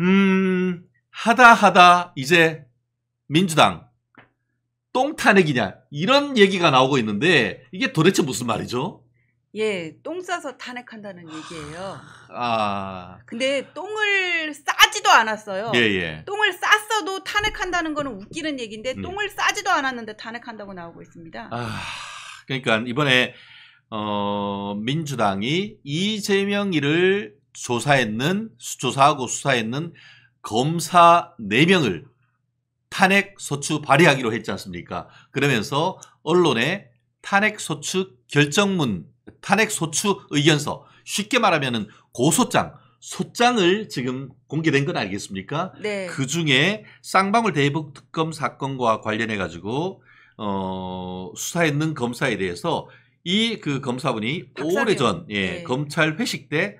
음, 하다 하다 이제 민주당 똥 탄핵이냐 이런 얘기가 나오고 있는데 이게 도대체 무슨 말이죠? 예, 똥 싸서 탄핵한다는 얘기예요. 아. 근데 똥을 싸지도 않았어요. 예, 예. 똥을 쌌어도 탄핵한다는 거는 웃기는 얘기인데 음. 똥을 싸지도 않았는데 탄핵한다고 나오고 있습니다. 아, 그러니까 이번에 어, 민주당이 이재명이를 조사했는 조사하고 수사했는 검사 4명을 탄핵 소추 발의하기로 했지 않습니까? 그러면서 언론에 탄핵 소추 결정문, 탄핵 소추 의견서, 쉽게 말하면은 고소장, 소장을 지금 공개된 건 아니겠습니까? 네. 그 중에 쌍방울 대북 특검 사건과 관련해 가지고 어, 수사했는 검사에 대해서 이 그 검사분이 오래전 예, 네. 검찰 회식 때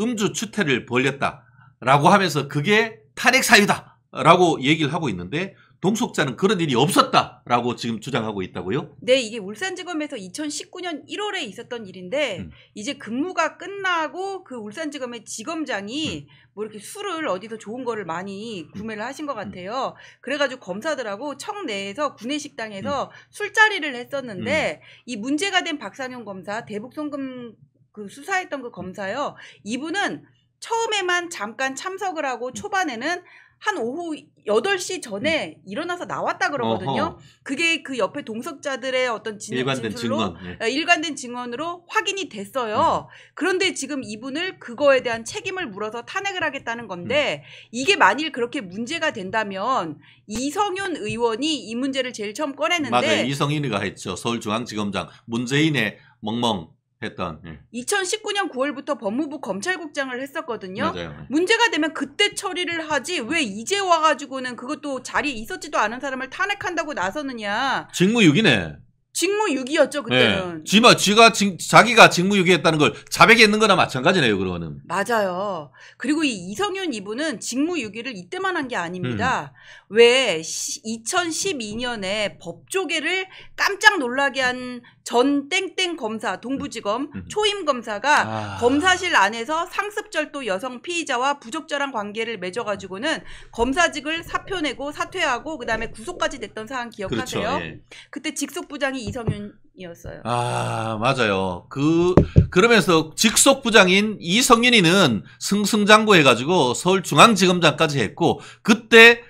음주 추태를 벌렸다라고 하면서 그게 탄핵 사유다라고 얘기를 하고 있는데 동속자는 그런 일이 없었다라고 지금 주장하고 있다고요? 네, 이게 울산지검에서 2019년 1월에 있었던 일인데 음. 이제 근무가 끝나고 그 울산지검의 지검장이 음. 뭐 이렇게 술을 어디서 좋은 거를 많이 음. 구매를 하신 것 음. 같아요. 음. 그래가지고 검사들하고 청내에서 구내식당에서 음. 술자리를 했었는데 이 문제가 된 박상용 검사 대북송금 그 수사했던 그 검사요. 이분은 처음에만 잠깐 참석을 하고 음. 초반에는 한 오후 8시 전에 음. 일어나서 나왔다 그러거든요. 어허. 그게 그 옆에 동석자들의 어떤 진, 일관된 진술로 증언, 네. 예, 일관된 증언으로 확인이 됐어요. 음. 그런데 지금 이분을 그거에 대한 책임을 물어서 탄핵을 하겠다는 건데 음. 이게 만일 그렇게 문제가 된다면 이성윤 의원이 이 문제를 제일 처음 꺼냈는데 맞아요. 이성윤이가 했죠. 서울중앙지검장 문재인의 멍멍 했던. 예. 2019년 9월부터 법무부 검찰국장을 했었거든요. 맞아요. 예. 문제가 되면 그때 처리를 하지 왜 이제 와가지고는 그것도 자리에 있었지도 않은 사람을 탄핵한다고 나서느냐. 직무유기네. 직무유기였죠 예. 그때는. 예. 지마 지가 지, 자기가 직무유기했다는 걸자백했는 거나 마찬가지네요 그거는. 맞아요. 그리고 이 이성윤 이분은 직무유기를 이때만 한 게 아닙니다. 음. 왜 2012년에 법조계를 깜짝 놀라게 한 전 땡땡 검사 동부지검 음, 음. 초임 검사가 아. 검사실 안에서 상습절도 여성 피의자와 부적절한 관계를 맺어가지고는 검사직을 사표내고 사퇴하고 그다음에 구속까지 됐던 사안 기억하세요? 그렇죠, 예. 그때 직속 부장이 이성윤 이었어요. 아 맞아요. 그 그러면서 직속 부장인 이성윤이는 승승장구해가지고 서울중앙지검장까지 했고 그때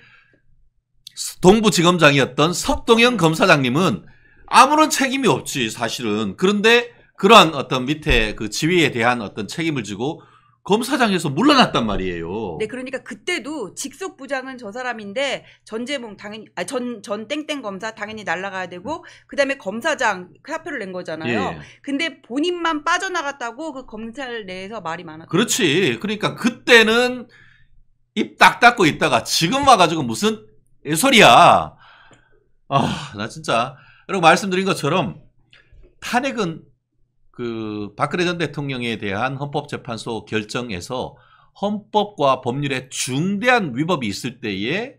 동부지검장이었던 석동현 검사장님은 아무런 책임이 없지 사실은 그런데 그러한 어떤 밑에 그 지위에 대한 어떤 책임을 지고 검사장에서 물러났단 말이에요. 네, 그러니까 그때도 직속 부장은 저 사람인데 전재봉 당연히 아, 전, 전 땡땡 검사 당연히 날라가야 되고 그다음에 검사장 사표를 그 낸 거잖아요. 예. 근데 본인만 빠져나갔다고 그 검찰 내에서 말이 많았죠. 그렇지. 그러니까 그때는 입 딱 닫고 있다가 지금 와가지고 무슨 애설이야. 아, 나 진짜. 여러분 말씀드린 것처럼 탄핵은 그 박근혜 전 대통령에 대한 헌법재판소 결정에서 헌법과 법률에 중대한 위법이 있을 때에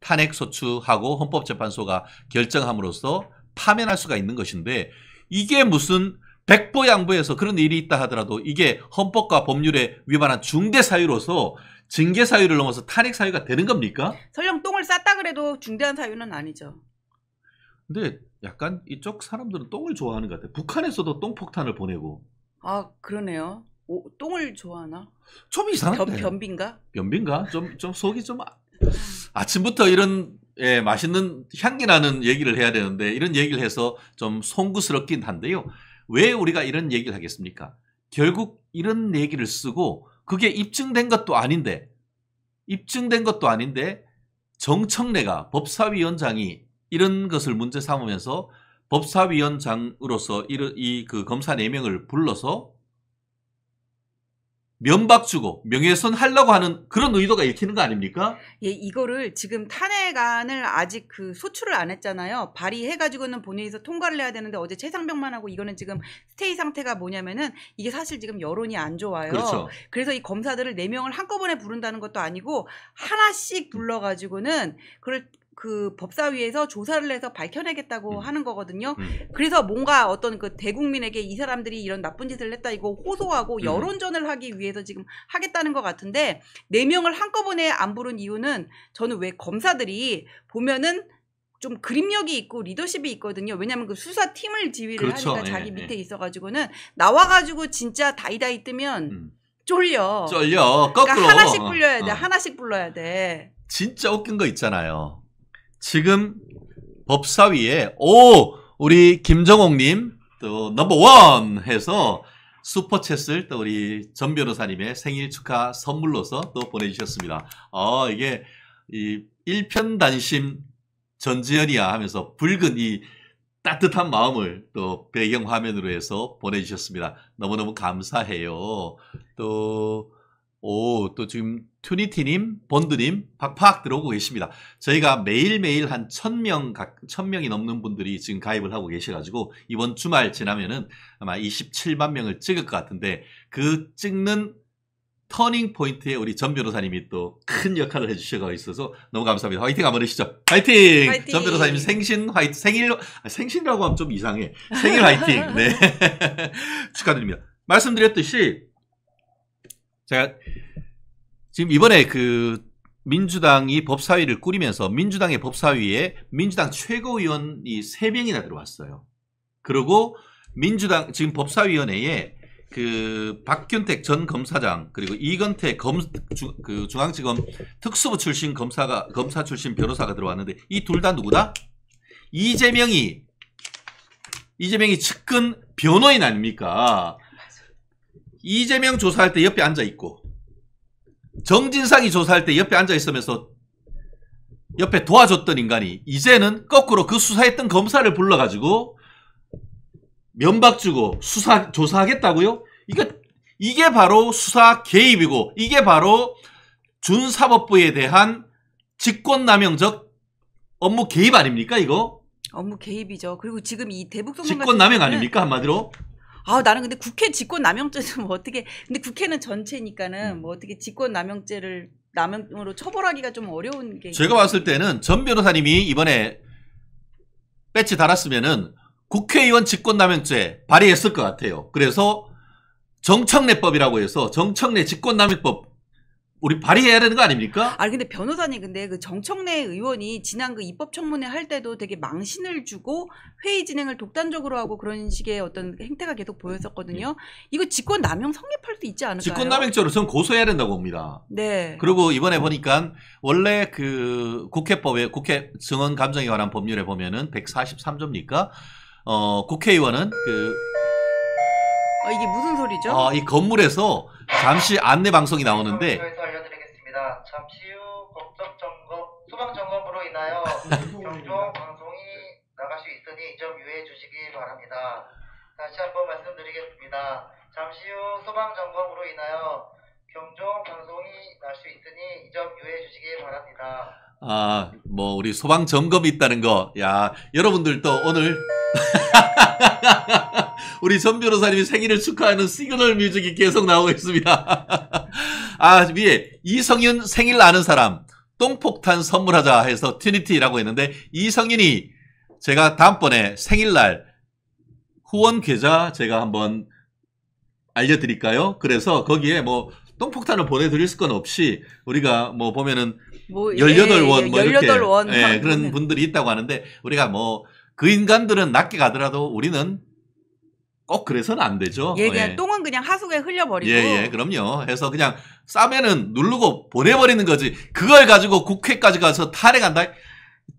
탄핵 소추하고 헌법재판소가 결정함으로써 파면할 수가 있는 것인데 이게 무슨 백보 양보에서 그런 일이 있다 하더라도 이게 헌법과 법률에 위반한 중대 사유로서 징계 사유를 넘어서 탄핵 사유가 되는 겁니까? 설령 똥을 쌌다 그래도 중대한 사유는 아니죠. 근데 약간 이쪽 사람들은 똥을 좋아하는 것 같아요. 북한에서도 똥폭탄을 보내고. 아 그러네요. 오, 똥을 좋아하나? 좀 이상한데. 변, 변비인가? 변비인가? 좀, 좀 속이 좀 아, 침부터 이런 예, 맛있는 향기 나는 얘기를 해야 되는데 이런 얘기를 해서 좀 송구스럽긴 한데요. 왜 우리가 이런 얘기를 하겠습니까? 결국 이런 얘기를 쓰고 그게 입증된 것도 아닌데 입증된 것도 아닌데 정청래가 법사위원장이 이런 것을 문제 삼으면서 법사위원장으로서 이 그 검사 4명을 불러서 면박 주고 명예훼손 하려고 하는 그런 의도가 읽히는 거 아닙니까? 예, 이거를 지금 탄핵안을 아직 그소출을안 했잖아요. 발의해가지고는 본회의에서 통과를 해야 되는데 어제 최상병만 하고 이거는 지금 스테이 상태가 뭐냐면은 이게 사실 지금 여론이 안 좋아요. 그렇죠. 그래서이 검사들을 4 명을 한꺼번에 부른다는 것도 아니고 하나씩 불러가지고는 그걸 그 법사위에서 조사를 해서 밝혀내겠다고 음. 하는 거거든요. 음. 그래서 뭔가 어떤 그 대국민에게 이 사람들이 이런 나쁜 짓을 했다 이거 호소하고 음. 여론전을 하기 위해서 지금 하겠다는 것 같은데 네 명을 한꺼번에 안 부른 이유는 저는 왜 검사들이 보면은 좀 그림력이 있고 리더십이 있거든요. 왜냐하면 그 수사 팀을 지휘를 그렇죠. 하니까 예, 자기 예, 밑에 예. 있어가지고는 나와가지고 진짜 다이다이 뜨면 음. 쫄려. 쫄려. 그러니까 거꾸로. 그러니까 하나씩 불려야 돼. 어. 하나씩 불러야 돼. 진짜 웃긴 거 있잖아요. 지금 법사위에 오 우리 김정옥님 또 넘버원 해서 슈퍼챗을 또 우리 전 변호사님의 생일 축하 선물로서 또 보내주셨습니다. 어 이게 이 일편단심 전지현이야 하면서 붉은 이 따뜻한 마음을 또 배경화면으로 해서 보내주셨습니다. 너무너무 감사해요. 또 오, 또 지금 튜니티님, 본드님, 박팍 들어오고 계십니다. 저희가 매일매일 한 1000명, 1000명이 넘는 분들이 지금 가입을 하고 계셔가지고, 이번 주말 지나면은 아마 27만 명을 찍을 것 같은데, 그 찍는 터닝 포인트에 우리 전 변호사님이 또 큰 역할을 해주셔가 있어서 너무 감사합니다. 화이팅 한번 해주시죠. 화이팅! 화이팅! 전 변호사님 생신 화이팅, 생일, 아, 생신이라고 하면 좀 이상해. 생일 화이팅! 네. 축하드립니다. 말씀드렸듯이, 제가 지금 이번에 그 민주당이 법사위를 꾸리면서 민주당의 법사위에 민주당 최고위원이 3명이나 들어왔어요. 그리고 민주당 지금 법사위원회에 그 박균택 전 검사장 그리고 이건태 검, 주, 그 중앙지검 특수부 출신 검사가 검사 출신 변호사가 들어왔는데 이 둘 다 누구다? 이재명이 이재명이 측근 변호인 아닙니까? 이재명 조사할 때 옆에 앉아 있고 정진상이 조사할 때 옆에 앉아 있으면서 옆에 도와줬던 인간이 이제는 거꾸로 그 수사했던 검사를 불러가지고 면박 주고 수사 조사하겠다고요? 이거 이게 바로 수사 개입이고 이게 바로 준사법부에 대한 직권남용적 업무 개입 아닙니까 이거? 업무 개입이죠. 그리고 지금 이 대북송금 직권남용 아닙니까 한마디로? 아 나는 근데 국회 직권 남용죄는 뭐 어떻게 근데 국회는 전체니까는 음. 뭐 어떻게 직권 남용죄를 남용으로 처벌하기가 좀 어려운 게 제가 봤을 때는 전 변호사님이 이번에 배치 달았으면은 국회의원 직권남용죄 발의했을 것 같아요. 그래서 정청래법이라고 해서 정청래 직권남용법 우리 발의해야 되는 거 아닙니까? 아 근데 변호사님 근데 그 정청래 의원이 지난 그 입법 청문회 할 때도 되게 망신을 주고 회의 진행을 독단적으로 하고 그런 식의 어떤 행태가 계속 보였었거든요. 네. 이거 직권 남용 성립할 수 있지 않을까요? 직권남용죄로 전 고소해야 된다고 봅니다. 네. 그리고 이번에 보니까 원래 그 국회법에 국회 증언 감정에 관한 법률에 보면은 143조입니까? 어 국회의원은 그 아, 이게 무슨 소리죠? 어, 이 건물에서 잠시 안내 방송이 나오는데 아, 잠시후 법적 점검, 소방 점검으로 인하여 종종 방송이 나갈 수 있으니 이 점 유의해 주시기 바랍니다. 다시 한번 말씀드리겠습니다. 잠시 후 소방 점검으로 인하여 경종 방송이 날 수 있으니 이 점 유의해 주시기 바랍니다. 아, 뭐 우리 소방 점검이 있다는 거. 야, 여러분들도 오늘 우리 선 변호사님이 생일을 축하하는 시그널 뮤직이 계속 나오고 있습니다. 아, 위에 이성윤 생일 아는 사람 똥폭탄 선물하자 해서 트니티라고 했는데 이성윤이 제가 다음번에 생일날 후원 계좌 제가 한번 알려드릴까요? 그래서 거기에 뭐 똥폭탄을 보내드릴 수건 없이 우리가 뭐 보면은 뭐, 18원 예, 뭐 예, 이렇게 원 예, 그런 분들이 있다고 하는데 우리가 뭐 그 인간들은 낮게 가더라도 우리는 꼭 그래서는 안 되죠. 예, 그냥 예. 똥 그냥 하수구에 흘려버리고. 예, 예, 그럼요. 해서 그냥 싸면은 누르고 보내버리는 거지. 그걸 가지고 국회까지 가서 탈핵한다?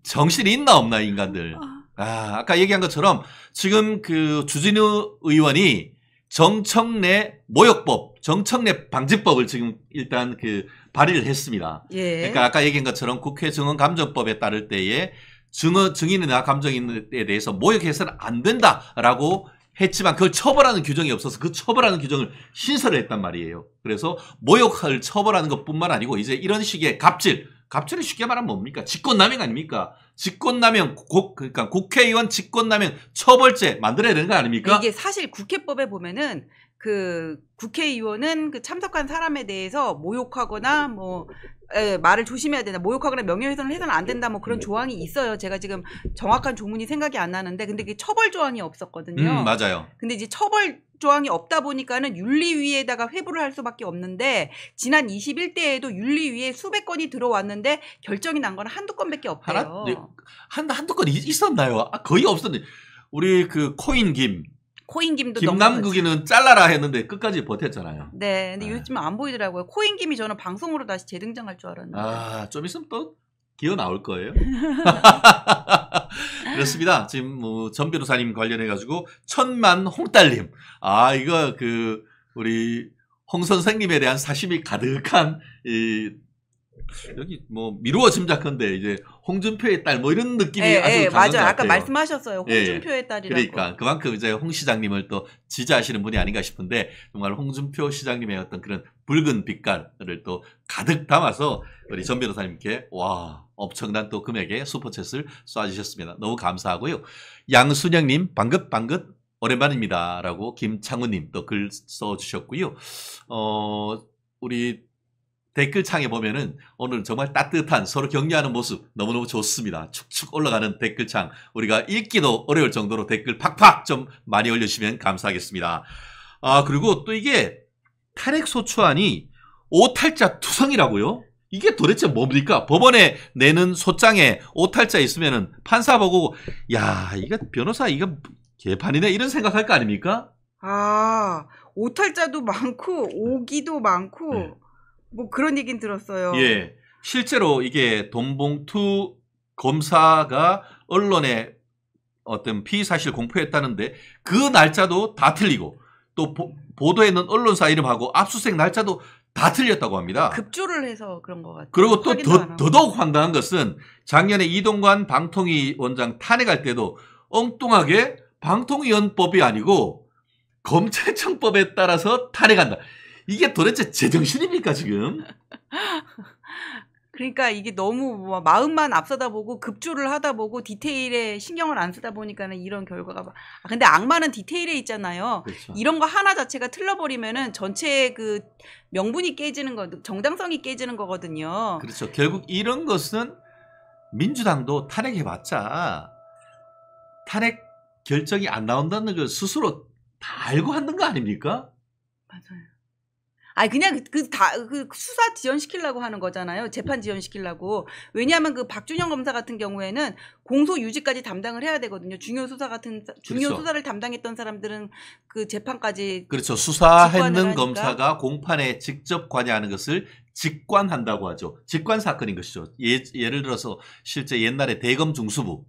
정신이 있나 없나, 인간들. 아. 아, 아까 얘기한 것처럼 지금 그 주진우 의원이 정청래 모욕법, 정청래 방지법을 지금 일단 그 발의를 했습니다. 예. 그러니까 아까 얘기한 것처럼 국회 증언 감정법에 따를 때에 증언 증인이나 감정인에 대해서 모욕해서는 안 된다라고 했지만 그걸 처벌하는 규정이 없어서 그 처벌하는 규정을 신설을 했단 말이에요. 그래서 모욕을 처벌하는 것뿐만 아니고 이제 이런 식의 갑질, 갑질이 쉽게 말하면 뭡니까? 직권남용 아닙니까? 직권남용, 고, 그러니까 국회의원 직권남용 처벌죄 만들어야 되는 거 아닙니까? 이게 사실 국회법에 보면은 그 국회의원은 그 참석한 사람에 대해서 모욕하거나 뭐 에, 말을 조심해야 된다. 모욕하거나 명예훼손을 해서는 안 된다. 뭐 그런 음. 조항이 있어요. 제가 지금 정확한 조문이 생각이 안 나는데 근데 그 처벌 조항이 없었거든요. 음, 맞아요. 근데 이제 처벌 조항이 없다 보니까는 윤리위에다가 회부를 할 수밖에 없는데 지난 21대에도 윤리위에 수백 건이 들어왔는데 결정이 난 건 한두 건밖에 없대요. 하나, 네. 한 한두 건 있었나요? 아, 거의 없었는데 우리 그 코인 김 코인김도 김남국이는 잘라라 했는데 끝까지 버텼잖아요. 네, 근데 네. 요즘 안 보이더라고요. 코인김이 저는 방송으로 다시 재등장할 줄 알았는데. 아, 좀 있으면 또 기어 나올 거예요. 그렇습니다. 지금 뭐전 변호사님 관련해 가지고 천만 홍달님, 아 이거 그 우리 홍 선생님에 대한 사심이 가득한 이 여기 뭐 미루어 짐작컨데 이제 홍준표의 딸 뭐 이런 느낌이 예, 아주 예, 강한 맞아요. 아까 말씀하셨어요. 예, 예. 홍준표의 예, 딸이라고. 그러니까 그만큼 이제 홍 시장님을 또 지지하시는 분이 아닌가 싶은데 정말 홍준표 시장님의 어떤 그런 붉은 빛깔을 또 가득 담아서 우리 전 변호사님께 와 엄청난 또 금액의 슈퍼챗을 쏴주셨습니다. 너무 감사하고요. 양순영님 방긋방긋 오랜만입니다라고 김창우님 또글 써주셨고요. 어 우리 댓글창에 보면은 오늘 정말 따뜻한 서로 격려하는 모습 너무너무 좋습니다. 축축 올라가는 댓글창 우리가 읽기도 어려울 정도로 댓글 팍팍 좀 많이 올려주시면 감사하겠습니다. 아 그리고 또 이게 탄핵소추안이 오탈자 투성이라고요? 이게 도대체 뭡니까? 법원에 내는 소장에 오탈자 있으면은 판사 보고 야 이거 변호사 이거 개판이네 이런 생각할 거 아닙니까? 아 오탈자도 많고 오기도 많고 네. 뭐 그런 얘긴 들었어요. 예. 실제로 이게 돈봉투 검사가 언론에 어떤 피의사실 공표했다는데 그 날짜도 다 틀리고 또 보, 도에 있는 언론사 이름하고 압수수색 날짜도 다 틀렸다고 합니다. 급조를 해서 그런 것 같아요. 그리고 또 더, 더더욱 황당한 것은 작년에 이동관 방통위 원장 탄핵할 때도 엉뚱하게 방통위원법이 아니고 검찰청법에 따라서 탄핵한다. 이게 도대체 제정신입니까 지금? 그러니까 이게 너무 뭐 마음만 앞서다 보고 급조를 하다 보고 디테일에 신경을 안 쓰다 보니까는 이런 결과가 아, 근데 악마는 디테일에 있잖아요. 그렇죠. 이런 거 하나 자체가 틀려버리면은 전체 그 명분이 깨지는 거, 정당성이 깨지는 거거든요. 그렇죠. 결국 이런 것은 민주당도 탄핵해봤자 탄핵 결정이 안 나온다는 걸 스스로 다 알고 하는 거 아닙니까? 맞아요. 아니 그냥 그 다그 그 수사 지연시키려고 하는 거잖아요. 재판 지연시키려고. 왜냐하면 그 박준영 검사 같은 경우에는 공소 유지까지 담당을 해야 되거든요. 중요 수사 같은 중요 그렇죠. 수사를 담당했던 사람들은 그 재판까지 그렇죠. 수사했는 검사가 공판에 직접 관여하는 것을 직관한다고 하죠. 직관 사건인 것이죠. 예, 예를 들어서 실제 옛날에 대검 중수부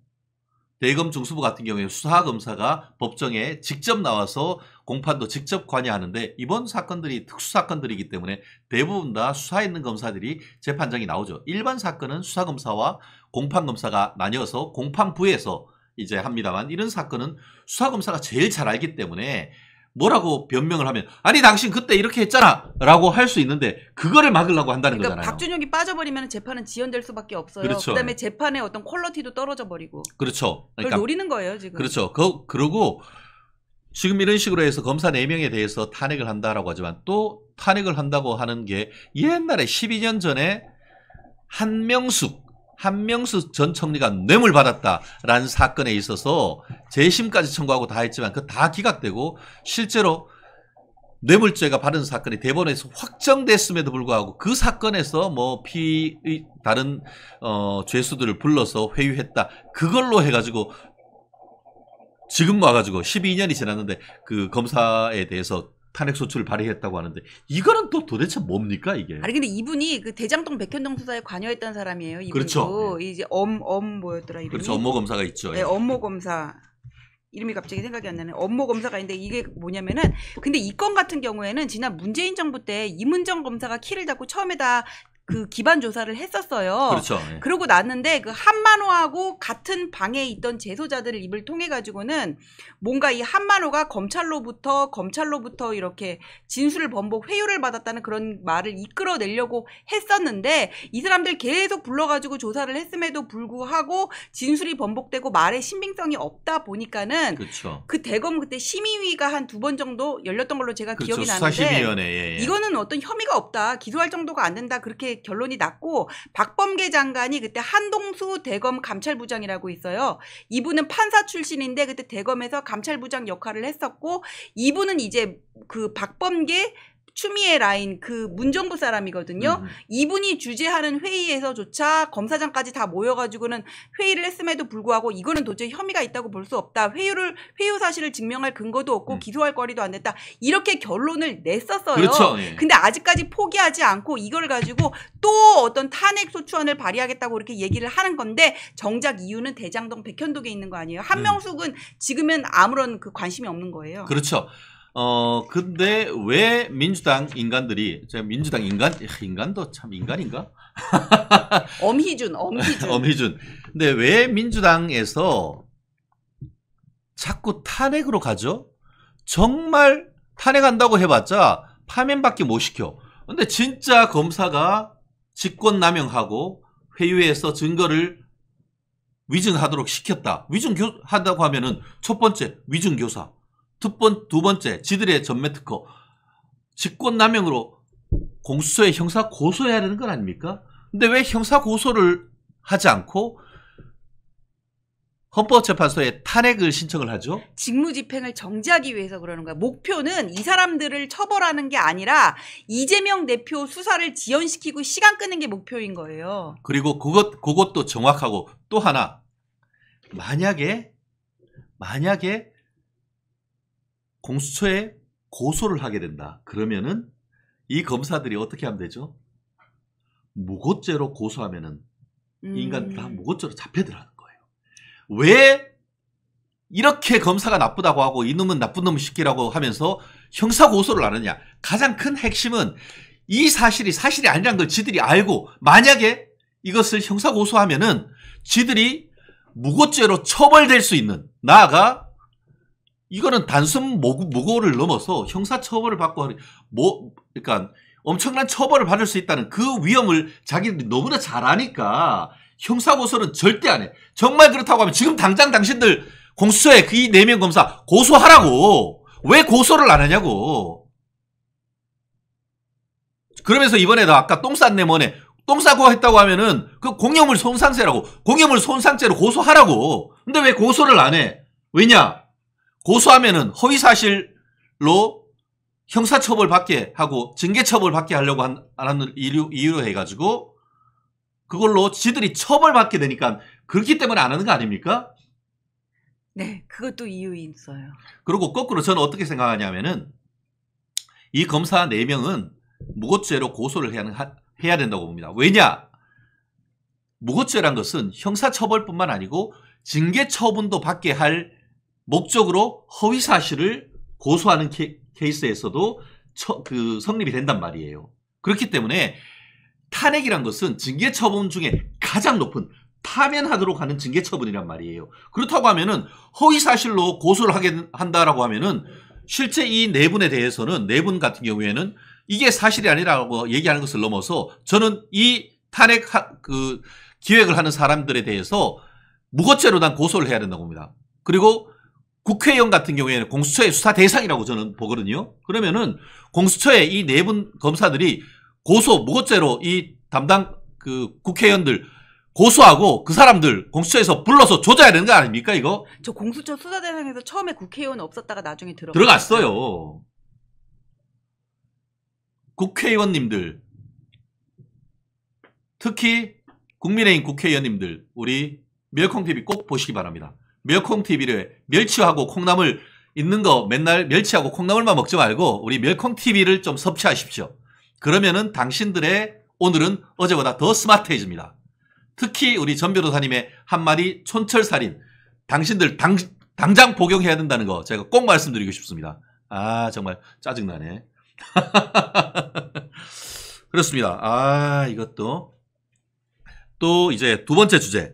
대검 중수부 같은 경우에 수사검사가 법정에 직접 나와서 공판도 직접 관여하는데 이번 사건들이 특수사건들이기 때문에 대부분 다 수사에 있는 검사들이 재판장이 나오죠. 일반 사건은 수사검사와 공판검사가 나뉘어서 공판부에서 이제 합니다만 이런 사건은 수사검사가 제일 잘 알기 때문에 뭐라고 변명을 하면 아니 당신 그때 이렇게 했잖아 라고 할 수 있는데 그거를 막으려고 한다는 그러니까 거잖아요. 박준영이 빠져버리면 재판은 지연될 수밖에 없어요. 그렇죠. 그다음에 재판의 어떤 퀄러티도 떨어져 버리고. 그렇죠. 그걸 러니까 노리는 거예요 지금. 그렇죠. 그, 그러고 지금 이런 식으로 해서 검사 4명에 대해서 탄핵을 한다라고 하지만 또 탄핵을 한다고 하는 게 옛날에 12년 전에 한명숙 한명수 전 총리가 뇌물 받았다라는 사건에 있어서 재심까지 청구하고 다 했지만 그 다 기각되고 실제로 뇌물죄가 받은 사건이 대법원에서 확정됐음에도 불구하고 그 사건에서 뭐 피의 다른 어 죄수들을 불러서 회유했다 그걸로 해가지고 지금 와가지고 12년이 지났는데 그 검사에 대해서 탄핵 소추를 발의했다고 하는데 이거는 또 도대체 뭡니까 이게? 아니 근데 이분이 그 대장동 백현동 수사에 관여했던 사람이에요. 이분도 그렇죠. 이제 엄 엄 뭐였더라 이름이? 그렇죠. 엄모 검사가 있죠. 네, 엄모 검사. 이름이 갑자기 생각이 안 나네. 엄모 검사가 있는데 이게 뭐냐면은 근데 이 건 같은 경우에는 지난 문재인 정부 때 이문정 검사가 키를 잡고 처음에 다그 기반 조사를 했었어요. 그렇죠. 예. 그러고 났는데 그 한만호하고 같은 방에 있던 재소자들을 입을 통해 가지고는 뭔가 이 한만호가 검찰로부터 검찰로부터 이렇게 진술을 번복 회유를 받았다는 그런 말을 이끌어내려고 했었는데 이 사람들 계속 불러가지고 조사를 했음에도 불구하고 진술이 번복되고 말의 신빙성이 없다 보니까는 그렇죠. 그 대검 그때 심의위가 한 두 번 정도 열렸던 걸로 제가 그렇죠. 기억이 나는데 예, 예. 이거는 어떤 혐의가 없다 기소할 정도가 안 된다 그렇게 결론이 났고 박범계 장관이 그때 한동수 대검 감찰부장이라고 있어요. 이분은 판사 출신인데 그때 대검에서 감찰부장 역할을 했었고 이분은 이제 그 박범계 추미애 라인 그 문정부 사람이거든요. 음, 음. 이분이 주재하는 회의에서조차 검사장까지 다 모여가지고는 회의를 했음에도 불구하고 이거는 도저히 혐의가 있다고 볼 수 없다. 회유를 회유 사실을 증명할 근거도 없고 음. 기소할 거리도 안 됐다. 이렇게 결론을 냈었어요. 그렇죠. 예. 근데 아직까지 포기하지 않고 이걸 가지고 또 어떤 탄핵 소추안을 발의하겠다고 이렇게 얘기를 하는 건데 정작 이유는 대장동 백현동에 있는 거 아니에요. 음. 한명숙은 지금은 아무런 그 관심이 없는 거예요. 그렇죠. 어 근데 왜 민주당 인간들이 제가 민주당 인간 인간도 참 인간인가? 엄희준 엄희준 엄희준 근데 왜 민주당에서 자꾸 탄핵으로 가죠? 정말 탄핵한다고 해봤자 파면밖에 못 시켜. 근데 진짜 검사가 직권 남용하고 회유해서 증거를 위증하도록 시켰다. 위증한다고 하면은 첫 번째 위증 교사. 두, 번, 두 번째, 지들의 전매 특허. 직권남용으로 공수처에 형사 고소해야 되는 건 아닙니까? 근데 왜 형사 고소를 하지 않고 헌법재판소에 탄핵을 신청을 하죠. 직무집행을 정지하기 위해서 그러는 거야. 목표는 이 사람들을 처벌하는 게 아니라 이재명 대표 수사를 지연시키고 시간 끄는 게 목표인 거예요. 그리고 그것 그것도 정확하고 또 하나 만약에 만약에 공수처에 고소를 하게 된다. 그러면은 이 검사들이 어떻게 하면 되죠? 무고죄로 고소하면은 음. 인간들 다 무고죄로 잡혀들어가는 거예요. 왜 이렇게 검사가 나쁘다고 하고 이놈은 나쁜 놈 시키라고 하면서 형사 고소를 하느냐 가장 큰 핵심은 이 사실이 사실이 아니라는걸 지들이 알고 만약에 이것을 형사 고소하면은 지들이 무고죄로 처벌될 수 있는 나아가 이거는 단순 무고를 넘어서 형사 처벌을 받고 하는 뭐 그러니까 엄청난 처벌을 받을 수 있다는 그 위험을 자기들이 너무나 잘 아니까 형사 고소는 절대 안 해. 정말 그렇다고 하면 지금 당장 당신들 공수처에 그이네명 검사 고소하라고. 왜 고소를 안 하냐고. 그러면서 이번에도 아까 똥 쌌네 뭐네 똥 싸고 했다고 하면은 그 공여물 손상세라고 공여물 손상죄로 고소하라고. 근데 왜 고소를 안 해? 왜냐? 고소하면은 허위사실로 형사처벌 받게 하고 징계처벌 받게 하려고 한, 하는 이유, 이유로 해가지고 그걸로 지들이 처벌받게 되니까 그렇기 때문에 안 하는 거 아닙니까? 네, 그것도 이유 있어요. 그리고 거꾸로 저는 어떻게 생각하냐면은 이 검사 4명은 무고죄로 고소를 해야, 해야 된다고 봅니다. 왜냐? 무고죄란 것은 형사처벌뿐만 아니고 징계처분도 받게 할 목적으로 허위 사실을 고소하는 케, 이스에서도 그 성립이 된단 말이에요. 그렇기 때문에 탄핵이란 것은 징계 처분 중에 가장 높은 파면하도록 하는 징계 처분이란 말이에요. 그렇다고 하면은 허위 사실로 고소를 하게 한다라고 하면은 실제 이 네 분에 대해서는 네 분 같은 경우에는 이게 사실이 아니라고 얘기하는 것을 넘어서 저는 이 탄핵 그 기획을 하는 사람들에 대해서 무고죄로 난 고소를 해야 된다고 봅니다. 그리고 국회의원 같은 경우에는 공수처의 수사 대상이라고 저는 보거든요. 그러면은 공수처의 이 네 분 검사들이 고소 무고죄로 이 담당 그 국회의원들 고소하고 그 사람들 공수처에서 불러서 조져야 되는 거 아닙니까 이거? 저 공수처 수사 대상에서 처음에 국회의원 없었다가 나중에 들어 들어갔어요. 국회의원님들 특히 국민의힘 국회의원님들 우리 멜콩 t v 꼭 보시기 바랍니다. 멸콩TV를 멸치하고 콩나물 있는 거 맨날 멸치하고 콩나물만 먹지 말고 우리 멸콩TV를 좀 섭취하십시오. 그러면은 당신들의 오늘은 어제보다 더 스마트해집니다. 특히 우리 전 변호사님의 한마디 촌철살인 당신들 당, 당장 복용해야 된다는 거 제가 꼭 말씀드리고 싶습니다. 아 정말 짜증나네. 그렇습니다. 아 이것도 또 이제 두 번째 주제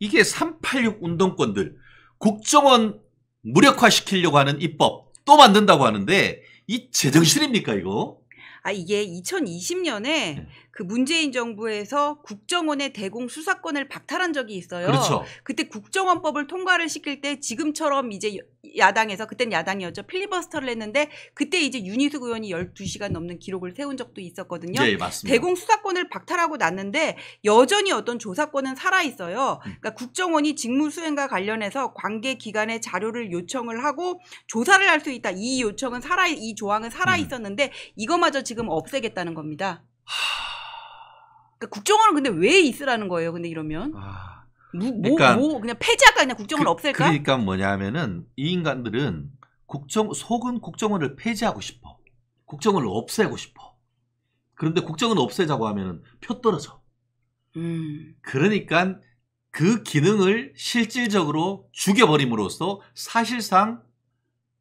이게 386 운동권들 국정원 무력화시키려고 하는 입법 또 만든다고 하는데 이 제정신입니까 이거? 아 이게 2020년에 네. 그 문재인 정부에서 국정원의 대공 수사권을 박탈한 적이 있어요. 그렇죠. 그때 국정원법을 통과를 시킬 때 지금처럼 이제 야당에서 그땐 야당이었죠. 필리버스터를 했는데 그때 이제 윤희숙 의원이 12시간 넘는 기록을 세운 적도 있었거든요. 네, 맞습니다. 대공 수사권을 박탈하고 났는데 여전히 어떤 조사권은 살아 있어요. 음. 그러니까 국정원이 직무 수행과 관련해서 관계 기관의 자료를 요청을 하고 조사를 할 수 있다. 이 요청은 살아 이 조항은 살아 음. 있었는데 이거마저 지금 없애겠다는 겁니다. 하... 그러니까 국정원은 근데 왜 있으라는 거예요? 근데 이러면 아, 뭐, 뭐, 그러니까, 뭐 그냥 폐지할까 그냥 국정원 그, 없앨까? 그러니까 뭐냐면은 이 인간들은 국정 속은 국정원을 폐지하고 싶어. 국정원을 없애고 싶어. 그런데 국정원 없애자고 하면은 표 떨어져. 음. 그러니까 그 기능을 실질적으로 죽여버림으로써 사실상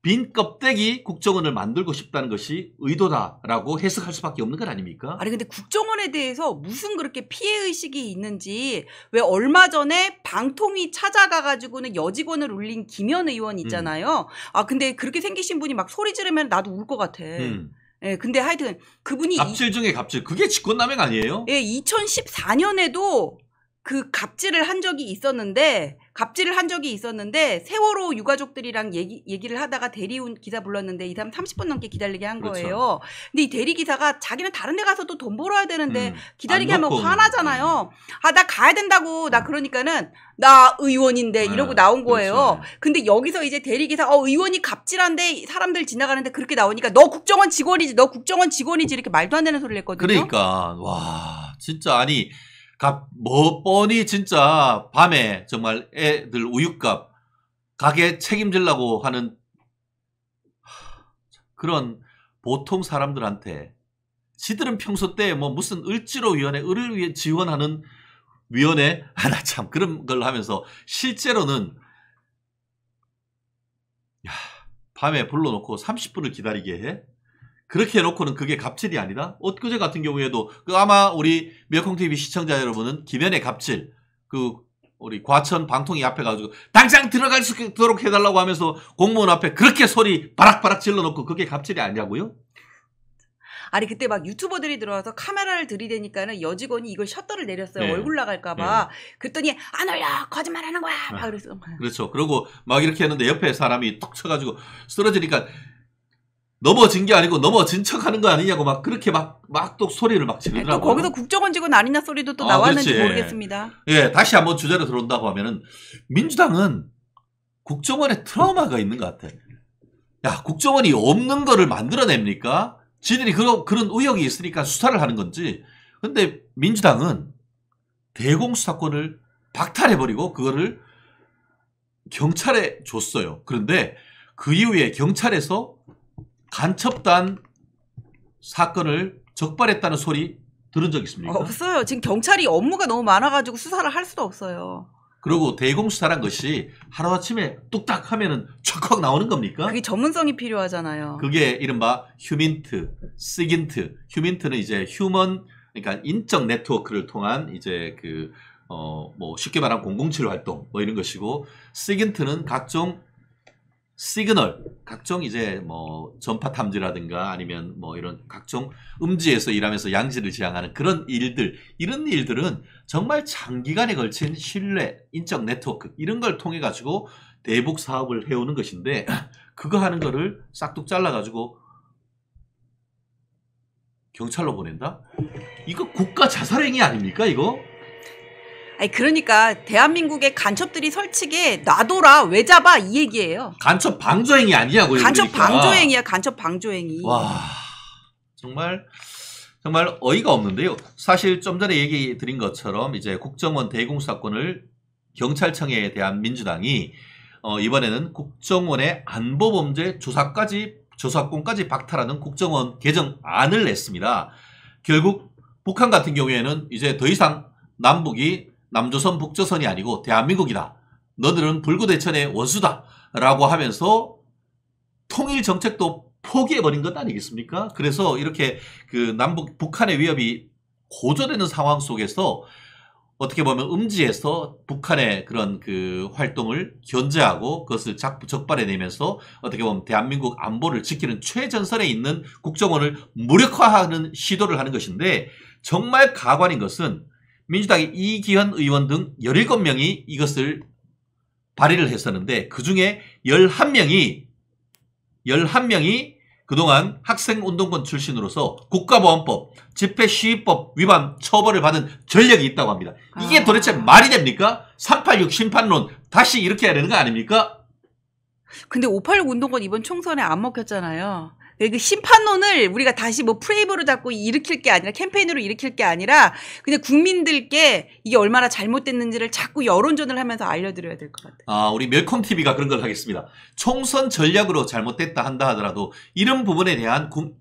빈 껍데기 국정원을 만들고 싶다는 것이 의도다라고 해석할 수밖에 없는 것 아닙니까? 아니 근데 국정원에 대해서 무슨 그렇게 피해 의식이 있는지 왜 얼마 전에 방통위 찾아가 가지고는 여직원을 울린 김현 의원 있잖아요. 음. 아 근데 그렇게 생기신 분이 막 소리 지르면 나도 울 것 같아. 음. 예, 근데 하여튼 그분이 갑질 중에 갑질 그게 직권남용 아니에요? 예, 2014년에도 그 갑질을 한 적이 있었는데 갑질을 한 적이 있었는데 세월호 유가족들이랑 얘기, 얘기를 하다가 대리 기사 불렀는데 이 사람 30분 넘게 기다리게 한 그렇죠. 거예요. 근데 이 대리 기사가 자기는 다른 데 가서 또 돈 벌어야 되는데 음, 기다리게 하면 화나잖아요. 아나 음. 아, 가야 된다고 나 음. 그러니까는 나 의원인데 네, 이러고 네, 나온 거예요. 그렇죠. 근데 여기서 이제 대리기사 어 의원이 갑질한데 사람들 지나가는데 그렇게 나오니까 너 국정원 직원이지 너 국정원 직원이지 이렇게 말도 안 되는 소리를 했거든요. 그러니까 와 진짜 아니 뭐 뻔히 진짜 밤에 정말 애들 우유값 가게 책임질라고 하는 그런 보통 사람들한테 지들은 평소 때 뭐 무슨 을지로위원회, 을을 위해 지원하는 위원회 하나 아, 참 그런 걸 하면서 실제로는 야, 밤에 불러놓고 30분을 기다리게 해? 그렇게 해놓고는 그게 갑질이 아니라 엊그제 같은 경우에도 그 아마 우리 미어콩TV 시청자 여러분은 김현의 갑질 그 우리 과천 방통위 앞에 가지고 당장 들어갈 수 있도록 해달라고 하면서 공무원 앞에 그렇게 소리 바락바락 질러놓고 그게 갑질이 아니냐고요? 아니 그때 막 유튜버들이 들어와서 카메라를 들이대니까는 여직원이 이걸 셔터를 내렸어요 네. 얼굴 나갈까봐 네. 그랬더니 안 올려 거짓말하는 거야 막 아. 그랬어 그렇죠 그리고 막 이렇게 했는데 옆에 사람이 톡 쳐가지고 쓰러지니까 넘어진 게 아니고 넘어진 척 하는 거 아니냐고 막 그렇게 막, 막 또 소리를 막 지르더라고요. 또 거기서 국정원직원 아니나 소리도 또 아, 나왔는지 그렇지. 모르겠습니다. 예, 다시 한번 주제로 들어온다고 하면은 민주당은 국정원에 트라우마가 있는 것 같아. 야, 국정원이 없는 거를 만들어냅니까? 지들이 그런, 그런 의혹이 있으니까 수사를 하는 건지. 근데 민주당은 대공수사권을 박탈해버리고 그거를 경찰에 줬어요. 그런데 그 이후에 경찰에서 간첩단 사건을 적발했다는 소리 들은 적 있습니까? 없어요. 지금 경찰이 업무가 너무 많아가지고 수사를 할 수도 없어요. 그리고 대공수사란 것이 하루아침에 뚝딱 하면은 촥확 나오는 겁니까? 그게 전문성이 필요하잖아요. 그게 이른바 휴민트, 시긴트. 휴민트는 이제 휴먼, 그러니까 인적 네트워크를 통한 이제 그, 어, 뭐 쉽게 말하면 공공치료 활동 뭐 이런 것이고, 시긴트는 각종 시그널 각종 이제 뭐 전파 탐지라든가 아니면 뭐 이런 각종 음지에서 일하면서 양지를 지향하는 그런 일들 이런 일들은 정말 장기간에 걸친 신뢰 인적 네트워크 이런 걸 통해 가지고 대북 사업을 해오는 것인데 그거 하는 거를 싹둑 잘라 가지고 경찰로 보낸다 이거 국가 자살행위 아닙니까 이거 아니 그러니까 대한민국의 간첩들이 설치게 놔둬라 왜 잡아 이 얘기예요. 간첩 방조행위 아니냐고요. 간첩 그러니까. 방조행위야 간첩 방조행위. 와 정말 정말 어이가 없는데요. 사실 좀 전에 얘기 드린 것처럼 이제 국정원 대공 사건을 경찰청에 대한 민주당이 어, 이번에는 국정원의 안보 범죄 조사까지 조사권까지 박탈하는 국정원 개정안을 냈습니다. 결국 북한 같은 경우에는 이제 더 이상 남북이 남조선 북조선이 아니고 대한민국이다. 너들은 불구대천의 원수다. 라고 하면서 통일 정책도 포기해버린 것 아니겠습니까? 그래서 이렇게 그 남북, 북한의 위협이 고조되는 상황 속에서 어떻게 보면 음지에서 북한의 그런 그 활동을 견제하고 그것을 작, 적발해내면서 어떻게 보면 대한민국 안보를 지키는 최전선에 있는 국정원을 무력화하는 시도를 하는 것인데 정말 가관인 것은 민주당의 이기현 의원 등 17명이 이것을 발의를 했었는데 그 중에 11명이 11명이 그동안 학생운동권 출신으로서 국가보안법, 집회시위법 위반 처벌을 받은 전력이 있다고 합니다. 이게 아... 도대체 말이 됩니까? 386 심판론 다시 이렇게 해야 되는 거 아닙니까? 근데 586 운동권 이번 총선에 안 먹혔잖아요. 그 심판론을 우리가 다시 뭐 프레임으로 잡고 일으킬 게 아니라 캠페인으로 일으킬 게 아니라 그냥 국민들께 이게 얼마나 잘못됐는지를 자꾸 여론전을 하면서 알려드려야 될 것 같아요. 아, 우리 멜컴 TV가 그런 걸 하겠습니다. 총선 전략으로 잘못됐다 한다 하더라도 이런 부분에 대한 구,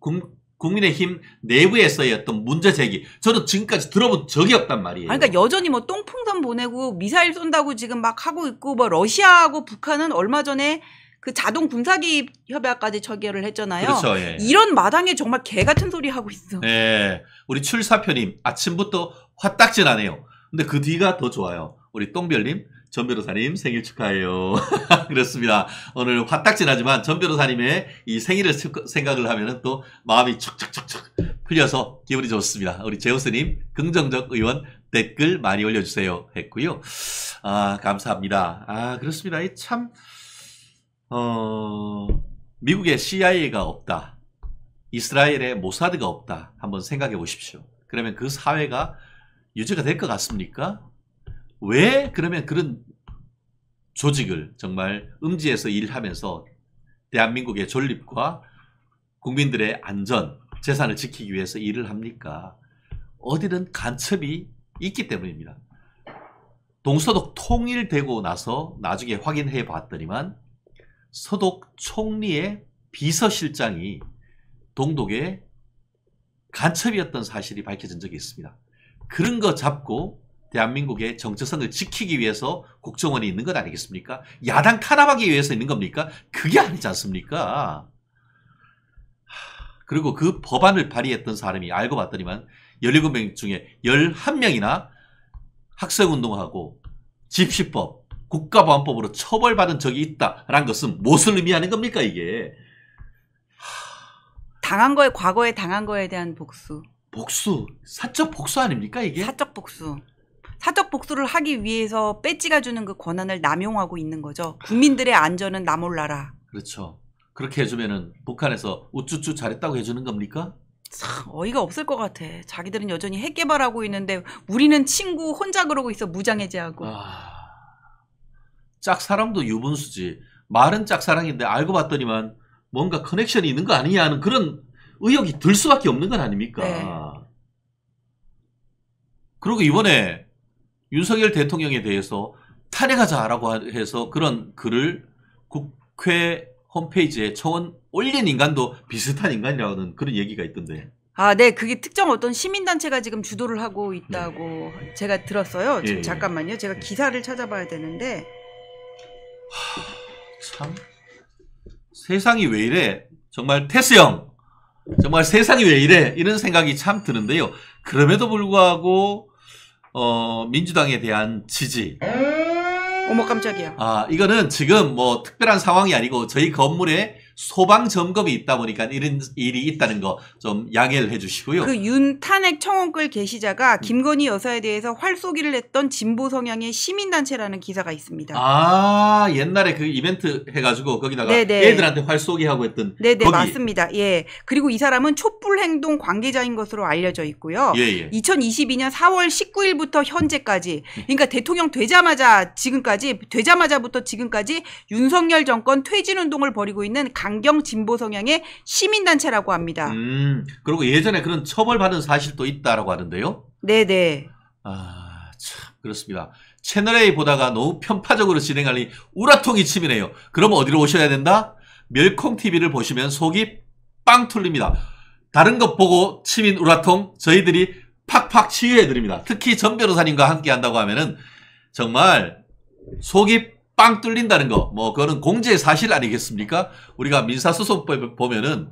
국민의힘 내부에서의 어떤 문제 제기 저도 지금까지 들어본 적이 없단 말이에요. 그러니까 여전히 뭐 똥풍선 보내고 미사일 쏜다고 지금 막 하고 있고 뭐 러시아하고 북한은 얼마 전에 그 자동 군사기 협약까지 체결을 했잖아요. 그렇죠, 예. 이런 마당에 정말 개 같은 소리 하고 있어. 예. 우리 출사표님 아침부터 화딱지나네요. 근데 그 뒤가 더 좋아요. 우리 똥별님 전 변호사님 생일 축하해요. 그렇습니다. 오늘 화딱지나지만 전 변호사님의 이 생일을 생각을 하면 또 마음이 축축축축 풀려서 기분이 좋습니다. 우리 제우스님 긍정적 의원 댓글 많이 올려주세요 했고요. 아 감사합니다. 아 그렇습니다. 참 어, 미국에 CIA가 없다. 이스라엘에 모사드가 없다. 한번 생각해 보십시오. 그러면 그 사회가 유지가 될 것 같습니까? 왜 그러면 그런 조직을 정말 음지에서 일하면서 대한민국의 존립과 국민들의 안전, 재산을 지키기 위해서 일을 합니까? 어디든 간첩이 있기 때문입니다. 동서독 통일되고 나서 나중에 확인해 봤더니만 서독 총리의 비서실장이 동독의 간첩이었던 사실이 밝혀진 적이 있습니다. 그런 거 잡고 대한민국의 정체성을 지키기 위해서 국정원이 있는 건 아니겠습니까? 야당 탄압하기 위해서 있는 겁니까? 그게 아니지 않습니까? 그리고 그 법안을 발의했던 사람이 알고 봤더니만 17명 중에 11명이나 학생운동하고 집시법, 국가보안법으로 처벌받은 적이 있다라는 것은 무엇을 의미하는 겁니까 이게? 당한 거에 과거에 당한 거에 대한 복수. 복수 사적 복수 아닙니까 이게? 사적 복수. 사적 복수를 하기 위해서 빼지가 주는 그 권한을 남용하고 있는 거죠. 국민들의 안전은 나 몰라라. 그렇죠. 그렇게 해주면은 북한에서 우쭈쭈 잘했다고 해주는 겁니까? 어이가 없을 것 같아. 자기들은 여전히 핵 개발하고 있는데 우리는 친구 혼자 그러고 있어 무장해제하고. 아... 짝사랑도 유분수지. 말은 짝사랑인데 알고 봤더니만 뭔가 커넥션이 있는 거 아니냐 하는 그런 의혹이들 수밖에 없는 건 아닙니까? 네. 그리고 이번에 윤석열 대통령에 대해서 탄핵하자라고 해서 그런 글을 국회 홈페이지에 청원 올린 인간도 비슷한 인간이라는 그런 얘기가 있던데. 아, 네. 그게 특정 어떤 시민단체가 지금 주도를 하고 있다고 네. 제가 들었어요. 지금 예, 예. 잠깐만요. 제가 기사를 찾아봐야 되는데. 참 세상이 왜 이래? 정말 태수형 정말 세상이 왜 이래? 이런 생각이 참 드는데요. 그럼에도 불구하고 어, 민주당에 대한 지지. 어머 깜짝이야. 아 이거는 지금 뭐 특별한 상황이 아니고 저희 건물에 소방 점검이 있다 보니까 이런 일이 있다는 거 좀 양해를 해주시고요. 그 윤탄핵 청원글 게시자가 음. 김건희 여사에 대해서 활쏘기를 했던 진보 성향의 시민단체라는 기사가 있습니다. 아 옛날에 그 이벤트 해가지고 거기다가 네네. 네. 애들한테 활쏘기 하고 했던 네네 네, 거기. 맞습니다. 예 그리고 이 사람은 촛불 행동 관계자인 것으로 알려져 있고요. 예예. 2022년 예. 4월 19일부터 현재까지 음. 그러니까 대통령 되자마자 지금까지 되자마자부터 지금까지 윤석열 정권 퇴진 운동을 벌이고 있는 강 강경 진보 성향의 시민단체라고 합니다. 음, 그리고 예전에 그런 처벌받은 사실도 있다라고 하는데요. 네네. 아, 참, 그렇습니다. 채널A 보다가 너무 편파적으로 진행하니 우라통이 침이네요. 그럼 어디로 오셔야 된다? 멸콩TV를 보시면 속이 빵 뚫립니다. 다른 것 보고 치민 우라통 저희들이 팍팍 치유해드립니다. 특히 전 변호사님과 함께 한다고 하면은 정말 속이 빵 뚫린다는 거, 뭐, 그거는 공제의 사실 아니겠습니까? 우리가 민사소송법 에 보면은,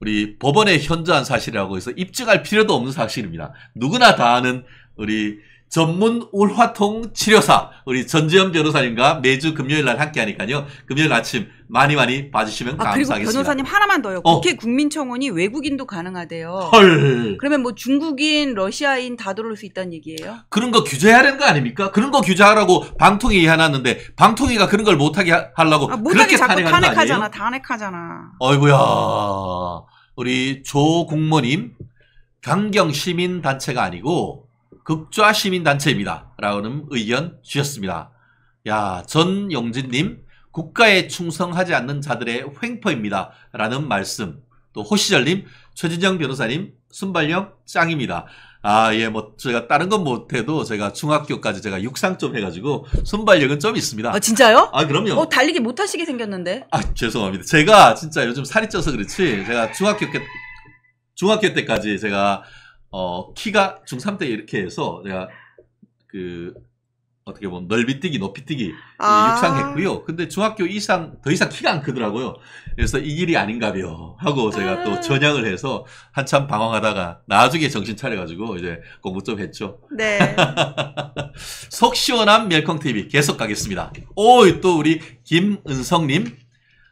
우리 법원에 현저한 사실이라고 해서 입증할 필요도 없는 사실입니다. 누구나 다 아는 우리 전문 울화통 치료사 우리 전지현 변호사님과 매주 금요일 날 함께하니까요. 금요일 아침 많이 많이 봐주시면 아, 감사하겠습니다. 그리고 변호사님 하나만 더요. 어. 국회 국민청원이 외국인도 가능하대요. 헐. 그러면 뭐 중국인, 러시아인 다 들어올 수 있다는 얘기예요? 그런 거 규제해야 되는 거 아닙니까? 그런 거 규제하라고 방통위 해놨는데 방통위가 그런 걸 못하게 하려고 아, 못하게 그렇게 자꾸 탄핵하잖아. 탄핵하잖아. 어이구야. 우리 조국모님 강경 시민단체가 아니고 극좌 시민단체입니다. 라는 의견 주셨습니다. 야, 전영진님 국가에 충성하지 않는 자들의 횡포입니다. 라는 말씀. 또 호시절님, 최진영 변호사님, 순발력 짱입니다. 아, 예, 뭐, 제가 다른 건 못해도 제가 중학교까지 제가 육상 좀 해가지고 순발력은 좀 있습니다. 아, 진짜요? 아, 그럼요. 어, 달리기 못하시게 생겼는데. 아, 죄송합니다. 제가 진짜 요즘 살이 쪄서 그렇지, 제가 중학교, 때, 중학교 때까지 제가 어, 키가 중3 때 이렇게 해서 내가 그 어떻게 보면 넓이뛰기, 높이뛰기 아 육상했고요. 근데 중학교 이상 더 이상 키가 안 크더라고요. 그래서 이 길이 아닌가벼 하고 제가 또 음. 전향을 해서 한참 방황하다가 나중에 정신 차려가지고 이제 공부 좀 했죠. 네. 속 시원한 멜컹 TV 계속 가겠습니다. 오, 또 우리 김은성님,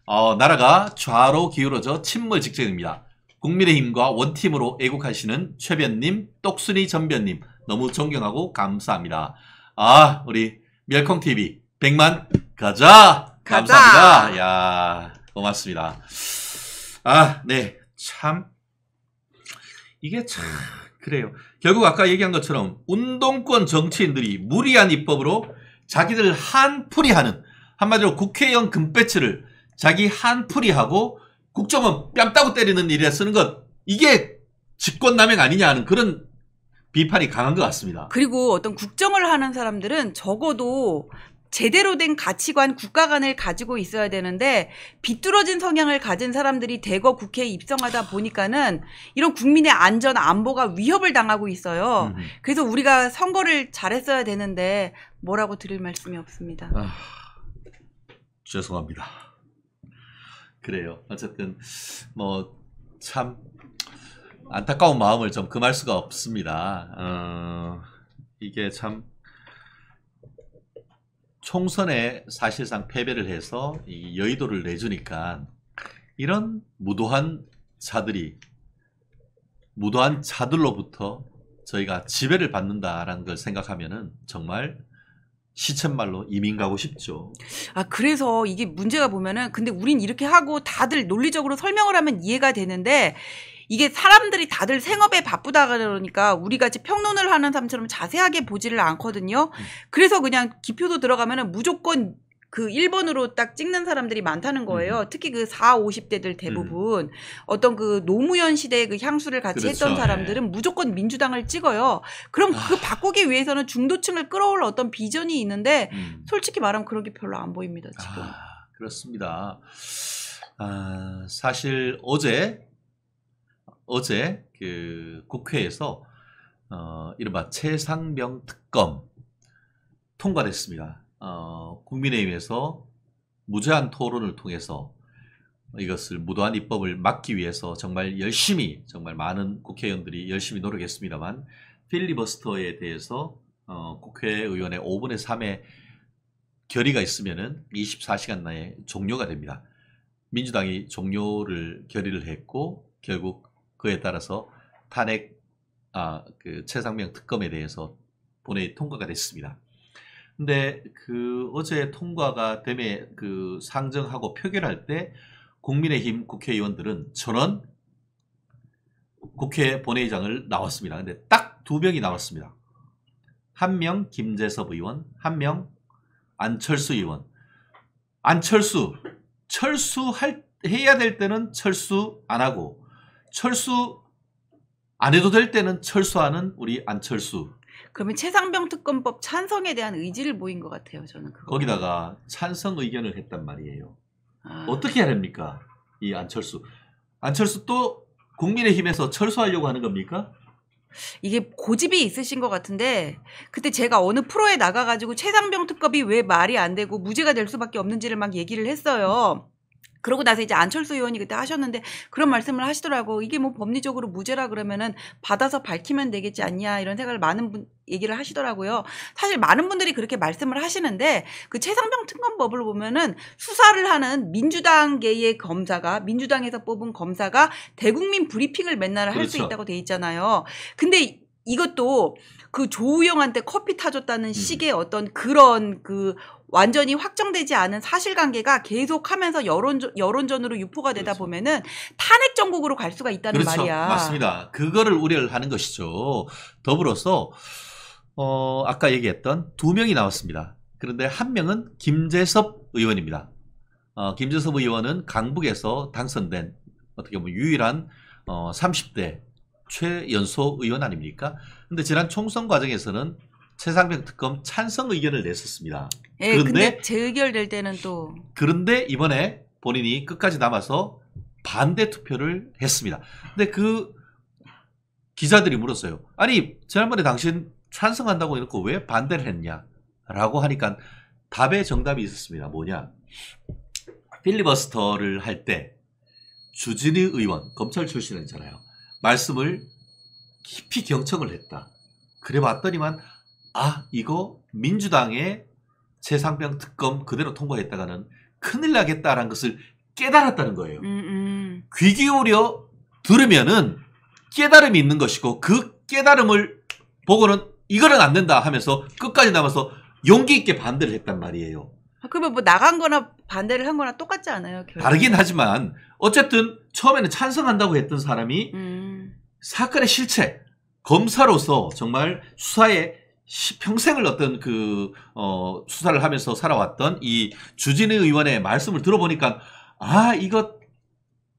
어, 나라가 좌로 기울어져 침몰 직전입니다. 국민의힘과 원팀으로 애국하시는 최변님, 똑순이 전변님 너무 존경하고 감사합니다. 아 우리 멸콩TV 100만 가자! 감사합니다. 야 고맙습니다. 아 네 참 이게 참 그래요. 결국 아까 얘기한 것처럼 운동권 정치인들이 무리한 입법으로 자기들 한풀이하는 한마디로 국회의원 금배치를 자기 한풀이하고 국정원 뺨 따고 때리는 일에 쓰는 것 이게 직권남용 아니냐 는 그런 비판이 강한 것 같습니다. 그리고 어떤 국정을 하는 사람들은 적어도 제대로 된 가치관, 국가관을 가지고 있어야 되는데 비뚤어진 성향을 가진 사람들이 대거 국회에 입성하다 보니까는 이런 국민의 안전 안보가 위협을 당하고 있어요. 그래서 우리가 선거를 잘했어야 되는데 뭐라고 드릴 말씀이 없습니다. 아, 죄송합니다. 그래요. 어쨌든 뭐 참 안타까운 마음을 좀 금할 수가 없습니다. 어, 이게 참 총선에 사실상 패배를 해서 여의도를 내주니까 이런 무도한 자들이 무도한 자들로부터 저희가 지배를 받는다라는 걸생각하면 정말 시쳇말로 이민 가고 싶죠. 아, 그래서 이게 문제가 보면은 근데 우린 이렇게 하고 다들 논리적으로 설명을 하면 이해가 되는데 이게 사람들이 다들 생업에 바쁘다 그러니까 우리 같이 평론을 하는 사람처럼 자세하게 보지를 않거든요. 음. 그래서 그냥 기표도 들어가면은 무조건 그 1번으로 딱 찍는 사람들이 많다는 거예요. 음. 특히 그 4, 50대들 대부분 음. 어떤 그 노무현 시대의 그 향수를 같이 그렇죠. 했던 사람들은 네. 무조건 민주당을 찍어요. 그럼 그 아. 그 바꾸기 위해서는 중도층을 끌어올 어떤 비전이 있는데 음. 솔직히 말하면 그런 게 별로 안 보입니다, 지금. 아, 그렇습니다. 아, 사실 어제 어제 그 국회에서 어, 이른바 최상병 특검 통과됐습니다. 어, 국민의힘에서 무제한 토론을 통해서 이것을 무도한 입법을 막기 위해서 정말 열심히 정말 많은 국회의원들이 열심히 노력했습니다만 필리버스터에 대해서 어, 국회의원의 5분의 3의 결의가 있으면은 24시간 내에 종료가 됩니다. 민주당이 종료를 결의를 했고 결국 그에 따라서 탄핵 아그 최상명 특검에 대해서 본회의 통과가 됐습니다. 근데 그 어제 통과가 됨에 그 상정하고 표결할 때 국민의힘 국회의원들은 전원 국회 본회의장을 나왔습니다. 근데 딱 두 명이 나왔습니다. 한 명 김재섭 의원, 한 명 안철수 의원. 안철수 철수 할 해야 될 때는 철수 안 하고 철수 안 해도 될 때는 철수하는 우리 안철수 그러면 최상병 특검법 찬성에 대한 의지를 모인 것 같아요. 저는 그거. 거기다가 찬성 의견을 했단 말이에요. 아. 어떻게 해야 됩니까? 이 안철수. 안철수 또 국민의힘에서 철수하려고 하는 겁니까? 이게 고집이 있으신 것 같은데 그때 제가 어느 프로에 나가가지고 최상병 특검이 왜 말이 안 되고 무죄가 될 수밖에 없는지를 막 얘기를 했어요. 그러고 나서 이제 안철수 의원이 그때 하셨는데 그런 말씀을 하시더라고. 이게 뭐 법리적으로 무죄라 그러면은 받아서 밝히면 되겠지 않냐 이런 생각을 많은 분 얘기를 하시더라고요. 사실 많은 분들이 그렇게 말씀을 하시는데 그 최상병 특검법을 보면은 수사를 하는 민주당계의 검사가 민주당에서 뽑은 검사가 대국민 브리핑을 맨날 그렇죠. 할수 있다고 돼 있잖아요. 근데 이것도 그 조우영한테 커피 타줬다는 음. 식의 어떤 그런 그 완전히 확정되지 않은 사실관계가 계속하면서 여론 여론전으로 유포가 되다 그렇죠. 보면은 탄핵 정국으로 갈 수가 있다는 그렇죠. 말이야. 맞습니다. 그거를 우려를 하는 것이죠. 더불어서 어, 아까 얘기했던 두 명이 나왔습니다. 그런데 한 명은 김재섭 의원입니다. 어, 김재섭 의원은 강북에서 당선된 어떻게 보면 유일한 어, 30대 최연소 의원 아닙니까? 근데 지난 총선 과정에서는 최상병 특검 찬성 의견을 냈었습니다. 예, 그런데 재의결될 때는 또 그런데 이번에 본인이 끝까지 남아서 반대 투표를 했습니다. 근데 그 기자들이 물었어요. 아니 지난번에 당신 찬성한다고 해놓고 왜 반대를 했냐라고 하니까 답에 정답이 있었습니다. 뭐냐 필리버스터를 할 때 주진희 의원 검찰 출신이잖아요. 말씀을 깊이 경청을 했다. 그래 봤더니만 아 이거 민주당의 재상병 특검 그대로 통과했다가는 큰일 나겠다라는 것을 깨달았다는 거예요. 음, 음. 귀 기울여 들으면은 깨달음이 있는 것이고 그 깨달음을 보고는 이거는 안 된다 하면서 끝까지 남아서 용기 있게 반대를 했단 말이에요. 아, 그러면 뭐 나간 거나 반대를 한 거나 똑같지 않아요? 결국. 다르긴 하지만 어쨌든 처음에는 찬성한다고 했던 사람이 음. 사건의 실체 검사로서 정말 수사에 평생을 어떤 그, 어, 수사를 하면서 살아왔던 이 주진의 의원의 말씀을 들어보니까, 아, 이것,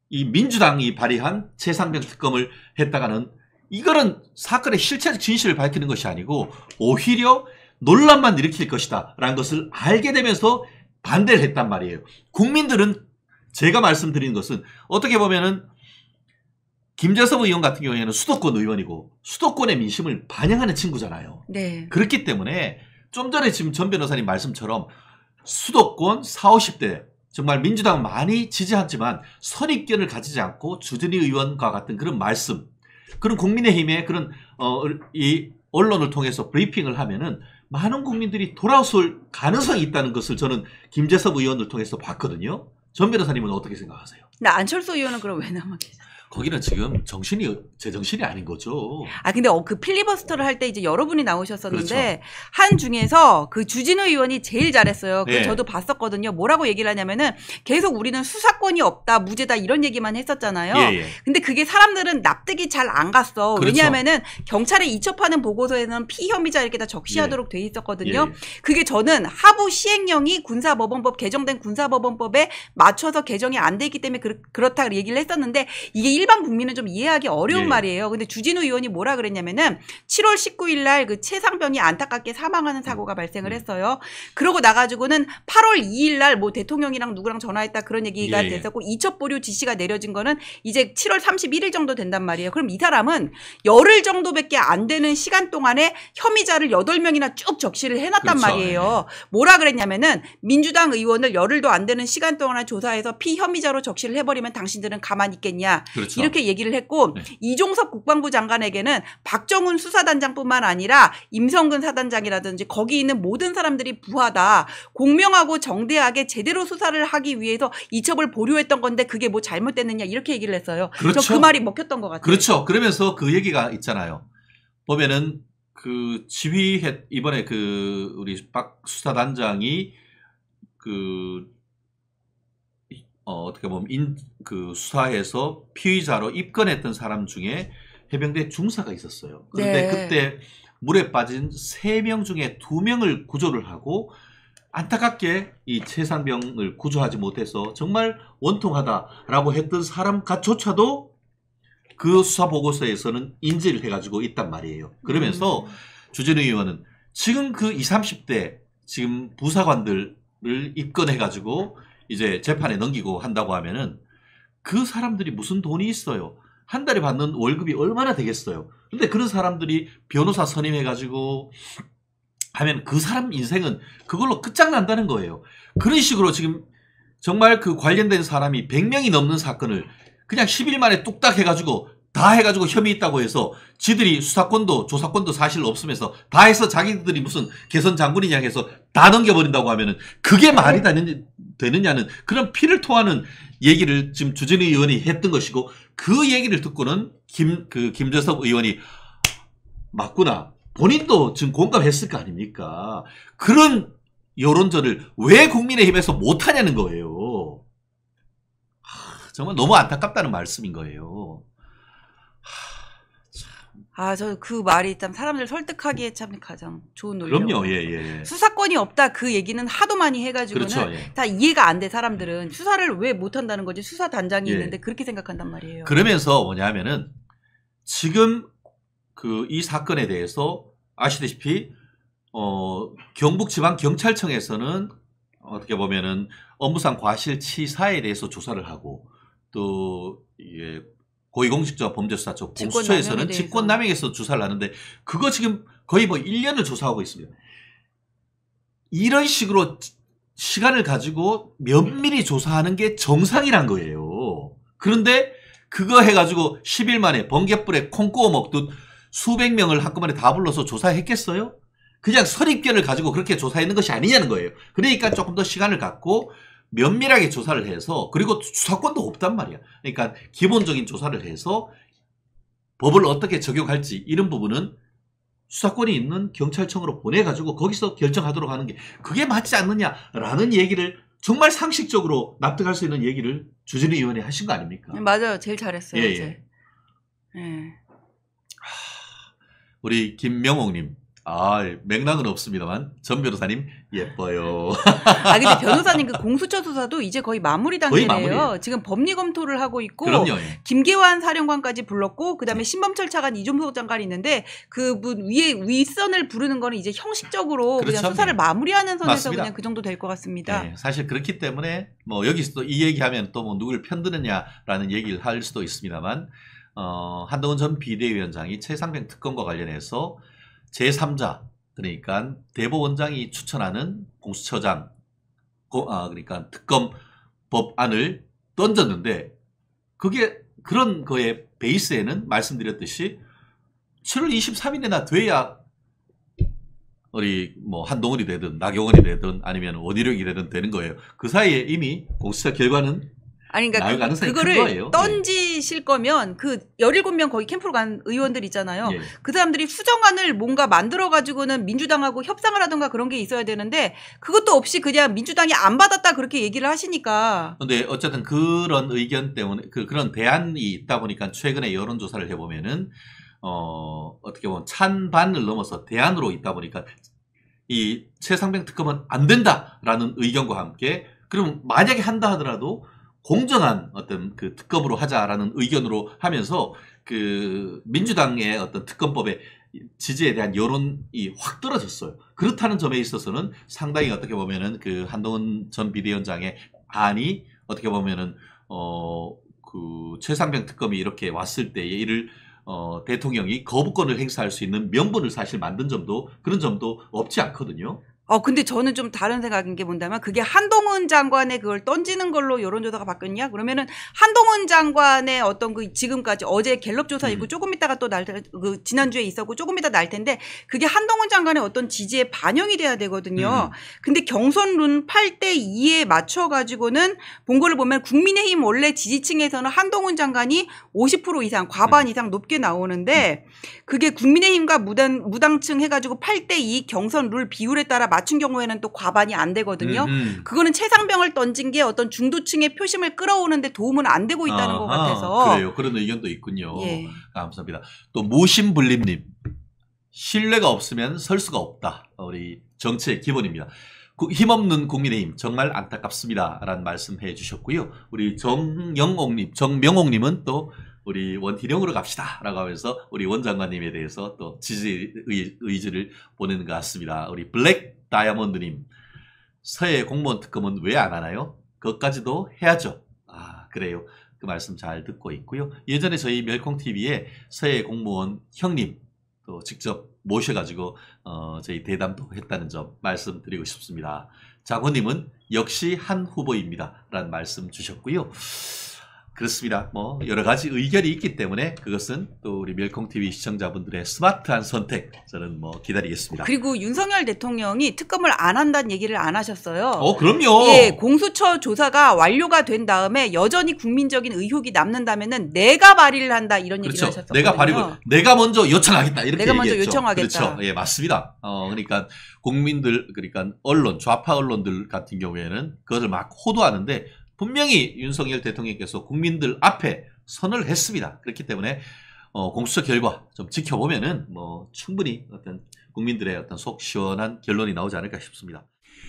이 민주당이 발의한 최상병 특검을 했다가는 이거는 사건의 실체적 진실을 밝히는 것이 아니고 오히려 논란만 일으킬 것이다. 라는 것을 알게 되면서 반대를 했단 말이에요. 국민들은 제가 말씀드린 것은 어떻게 보면은 김재섭 의원 같은 경우에는 수도권 의원이고 수도권의 민심을 반영하는 친구잖아요. 네. 그렇기 때문에 좀 전에 지금 전 변호사님 말씀처럼 수도권 40, 50대 정말 민주당 많이 지지하지만 선입견을 가지지 않고 주진희 의원과 같은 그런 말씀 그런 국민의힘의 그런 어, 이 언론을 통해서 브리핑을 하면은 많은 국민들이 돌아올 가능성이 있다는 것을 저는 김재섭 의원을 통해서 봤거든요. 전 변호사님은 어떻게 생각하세요? 나 안철수 의원은 그럼 왜 남아 계세요? 거기는 지금 정신이 제 정신이 아닌 거죠. 아 근데 어, 그 필리버스터를 할 때 이제 여러분이 나오셨었는데 그렇죠. 한 중에서 그 주진우 의원이 제일 잘했어요. 그 네. 저도 봤었거든요. 뭐라고 얘기를 하냐면은 계속 우리는 수사권이 없다, 무죄다 이런 얘기만 했었잖아요. 예, 예. 근데 그게 사람들은 납득이 잘 안 갔어. 그렇죠. 왜냐하면은 경찰에 이첩하는 보고서에는 피혐의자 이렇게 다 적시하도록 예. 돼 있었거든요. 예, 예. 그게 저는 하부 시행령이 군사법원법 개정된 군사법원법에 맞춰서 개정이 안 돼 있기 때문에 그렇, 그렇다 얘기를 했었는데 이게 일반 국민은 좀 이해하기 어려운 예. 말이에요. 근데 주진우 의원이 뭐라 그랬냐면은 7월 19일 날 그 최상병이 안타깝게 사망하는 사고가 음. 발생을 음. 했어요. 그러고 나가지고는 8월 2일 날 뭐 대통령이랑 누구랑 전화했다 그런 얘기가 예. 예. 됐었고 이첩 보류 지시가 내려진 거는 이제 7월 31일 정도 된단 말이에요. 그럼 이 사람은 열흘 정도밖에 안 되는 시간 동안에 혐의자를 8명이나 쭉 적시를 해놨단 그렇죠. 말이에요. 예, 예. 뭐라 그랬냐면은 민주당 의원을 열흘도 안 되는 시간 동안 조사해서 피혐의자로 적시를 해버리면 당신들은 가만히 있겠냐. 그렇죠. 그렇죠. 이렇게 얘기를 했고 네. 이종섭 국방부 장관에게는 박정훈 수사단장뿐만 아니라 임성근 사단장이라든지 거기 있는 모든 사람들이 부하다 공명하고 정대하게 제대로 수사를 하기 위해서 이첩을 보류했던 건데 그게 뭐 잘못됐느냐 이렇게 얘기를 했어요. 그렇죠. 그 말이 먹혔던 것 같아요. 그렇죠. 그러면서 그 얘기가 있잖아요. 보면은 그 지휘했 이번에 그 우리 박 수사단장이 그 어, 어떻게 보면 인, 그 수사에서 피의자로 입건했던 사람 중에 해병대 중사가 있었어요. 그런데 네. 그때 물에 빠진 3명 중에 2명을 구조를 하고 안타깝게 이 최상병을 구조하지 못해서 정말 원통하다라고 했던 사람조차도 그 수사 보고서에서는 인지를 해가지고 있단 말이에요. 그러면서 음. 주진 의원은 지금 그 20, 30대 지금 부사관들을 입건해가지고 이제 재판에 넘기고 한다고 하면은 그 사람들이 무슨 돈이 있어요? 한 달에 받는 월급이 얼마나 되겠어요? 근데 그런 사람들이 변호사 선임해가지고 하면 그 사람 인생은 그걸로 끝장난다는 거예요. 그런 식으로 지금 정말 그 관련된 사람이 100명이 넘는 사건을 그냥 10일 만에 뚝딱 해가지고 다 해가지고 혐의 있다고 해서 지들이 수사권도 조사권도 사실 없으면서 다 해서 자기들이 무슨 개선 장군이냐 해서 다 넘겨버린다고 하면은 그게 네. 말이 되느냐는 그런 피를 토하는 얘기를 지금 주진우 의원이 했던 것이고 그 얘기를 듣고는 김, 그 김재섭 의원이 맞구나. 본인도 지금 공감했을 거 아닙니까? 그런 여론전을 왜 국민의힘에서 못하냐는 거예요. 아, 정말 너무 안타깝다는 말씀인 거예요. 아, 저 그 말이 참 사람들 설득하기에 참 가장 좋은 논리라고. 그럼요, 예, 예, 예. 수사권이 없다 그 얘기는 하도 많이 해가지고는 그렇죠, 예. 다 이해가 안 돼 사람들은 수사를 왜 못한다는 거지 수사 단장이 예. 있는데 그렇게 생각한단 말이에요. 그러면서 뭐냐면은 지금 그 이 사건에 대해서 아시다시피 어 경북지방 경찰청에서는 어떻게 보면은 업무상 과실치사에 대해서 조사를 하고 또 예, 고위공직자 범죄수사 처 공수처에서는 직권남용에서 주사를 하는데 그거 지금 거의 뭐 1년을 조사하고 있습니다. 이런 식으로 시간을 가지고 면밀히 조사하는 게 정상이란 거예요. 그런데 그거 해가지고 10일 만에 번개불에 콩 구워 먹듯 수백 명을 한꺼번에 다 불러서 조사했겠어요? 그냥 선입견을 가지고 그렇게 조사했는 것이 아니냐는 거예요. 그러니까 조금 더 시간을 갖고 면밀하게 조사를 해서 그리고 수사권도 없단 말이야. 그러니까 기본적인 조사를 해서 법을 어떻게 적용할지 이런 부분은 수사권이 있는 경찰청으로 보내가지고 거기서 결정하도록 하는 게 그게 맞지 않느냐라는 얘기를 정말 상식적으로 납득할 수 있는 얘기를 주진우 의원이 하신 거 아닙니까? 네, 맞아요. 제일 잘했어요. 예, 예. 이제. 예. 우리 김명옥님 아 맥락은 없습니다만 전 변호사님 예뻐요. 아 근데 변호사님 그 공수처 수사도 이제 거의 마무리 단계예요. 지금 법리 검토를 하고 있고 그럼요. 예. 김계환 사령관까지 불렀고 그다음에 네. 신범철 차관 이종석 장관이 있는데 그분 위에 윗선을 부르는 거는 이제 형식적으로 그렇죠. 그냥 수사를 네. 마무리하는 선에서 맞습니다. 그냥 그 정도 될 것 같습니다. 네, 사실 그렇기 때문에 뭐 여기서 또 이 얘기하면 또 뭐 누굴 편드느냐라는 얘기를 할 수도 있습니다만 어, 한동훈 전 비대위원장이 최상병 특검과 관련해서 제3자 그러니까 대법원장이 추천하는 공수처장 아, 그러니까 특검 법안을 던졌는데 그게 그런 거에 베이스에는 말씀드렸듯이 7월 2 3일에나 돼야 우리 뭐 한동훈이 되든 나경원이 되든 아니면 원희룡이 되든 되는 거예요. 그 사이에 이미 공수처 결과는 아니 그러니까 그, 거를 네. 던지실 네. 거면 그 17명 거기 캠프로 간 의원들 있잖아요. 예. 그 사람들이 수정안을 뭔가 만들어 가지고는 민주당하고 협상을 하던가 그런 게 있어야 되는데 그것도 없이 그냥 민주당이 안 받았다 그렇게 얘기를 하시니까. 근데 어쨌든 그런 의견 때문에 그 그런 대안이 있다 보니까 최근에 여론 조사를 해 보면은 어 어떻게 보면 찬반을 넘어서 대안으로 있다 보니까 이 최상병 특검은 안 된다라는 의견과 함께 그럼 만약에 한다 하더라도 공정한 어떤 그 특검으로 하자라는 의견으로 하면서 그 민주당의 어떤 특검법에 지지에 대한 여론이 확 떨어졌어요. 그렇다는 점에 있어서는 상당히 어떻게 보면은 그 한동훈 전 비대위원장의 안이 어떻게 보면은 어 그 최상병 특검이 이렇게 왔을 때의 이를 어 대통령이 거부권을 행사할 수 있는 명분을 사실 만든 점도 그런 점도 없지 않거든요. 어 근데 저는 좀 다른 생각인 게 뭔다면 그게 한동훈 장관의 그걸 던지는 걸로 여론조사가 바뀌었냐? 그러면은 한동훈 장관의 어떤 그 지금까지 어제 갤럽 조사 있고 음. 조금 있다가 또 날 그 지난주에 있었고 조금 있다 날 텐데 그게 한동훈 장관의 어떤 지지에 반영이 돼야 되거든요. 음. 근데 경선 룬 8대 2에 맞춰 가지고는 본거를 보면 국민의힘 원래 지지층에서는 한동훈 장관이 50% 이상 과반 이상 높게 나오는데 음. 그게 국민의힘과 무당 무당층 해 가지고 8대 2 경선 룰 비율에 따라 낮춘 경우에는 또 과반이 안 되거든요. 음음. 음. 그거는 최상병을 던진 게 어떤 중도층의 표심을 끌어오는데 도움은 안 되고 있다는 아하, 것 같아서 그래요. 그런 의견도 있군요. 예. 감사합니다. 또 모심불림님 신뢰가 없으면 설 수가 없다. 우리 정치의 기본입니다. 힘없는 국민의힘 정말 안타깝습니다. 라는 말씀해 주셨고요. 우리 정영옥님, 정명옥님은 또 우리 원희룡으로 갑시다. 라고 하면서 우리 원장관님에 대해서 또 지지 의지를 보내는 것 같습니다. 우리 블랙 다이아몬드님, 서해 공무원 특검은 왜 안 하나요? 그것까지도 해야죠. 아, 그래요. 그 말씀 잘 듣고 있고요. 예전에 저희 멸콩TV에 서해 공무원 형님 또 직접 모셔가지고 어, 저희 대담도 했다는 점 말씀드리고 싶습니다. 장호님은 역시 한 후보입니다. 라는 말씀 주셨고요. 그렇습니다. 뭐 여러 가지 의견이 있기 때문에 그것은 또 우리 멸콩 TV 시청자분들의 스마트한 선택 저는 뭐 기다리겠습니다. 그리고 윤석열 대통령이 특검을 안 한다는 얘기를 안 하셨어요. 어, 그럼요. 예, 공수처 조사가 완료가 된 다음에 여전히 국민적인 의혹이 남는다면 내가 발의를 한다 이런 그렇죠. 얘기를 하셨어요. 내가 발의를 내가 먼저 요청하겠다 이렇게 내가 먼저 얘기했죠. 요청하겠다. 그렇죠. 예, 맞습니다. 어, 그러니까 국민들 그러니까 언론 좌파 언론들 같은 경우에는 그것을 막 호도하는데 분명히 윤석열 대통령께서 국민들 앞에 선을 했습니다. 그렇기 때문에 어, 공수처 결과 좀 지켜보면은 뭐 충분히 어떤 국민들의 어떤 속 시원한 결론이 나오지 않을까 싶습니다.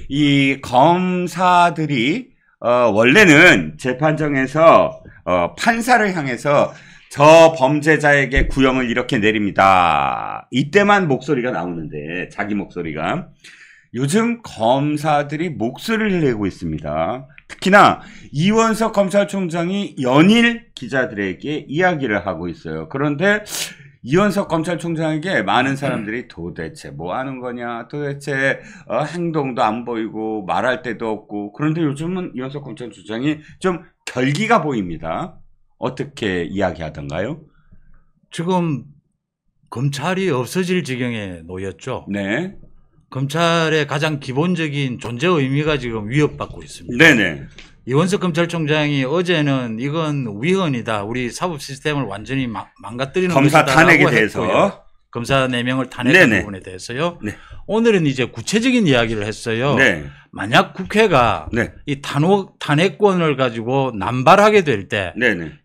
이 검사들이 어, 원래는 재판정에서 어, 판사를 향해서 저 범죄자에게 구형을 이렇게 내립니다. 이때만 목소리가 나오는데 자기 목소리가 요즘 검사들이 목소리를 내고 있습니다. 특히나 이원석 검찰총장이 연일 기자들에게 이야기를 하고 있어요. 그런데 이원석 검찰총장에게 많은 사람들이 음. 도대체 뭐 하는 거냐, 도대체 어, 행동도 안 보이고 말할 때도 없고 그런데 요즘은 이원석 검찰총장이 좀 결기가 보입니다. 어떻게 이야기하던가요? 지금 검찰이 없어질 지경에 놓였죠. 네. 검찰의 가장 기본적인 존재 의미가 지금 위협받고 있습니다. 네네. 이원석 검찰총장이 어제는 이건 위헌이다. 우리 사법 시스템을 완전히 망가뜨리는 검사 탄핵에 대해서 요 검사 4명을 탄핵한 부분에 대해서요. 네. 오늘은 이제 구체적인 이야기를 했어요. 네. 만약 국회가 네. 이 탄핵, 탄핵권을 가지고 남발하게 될 때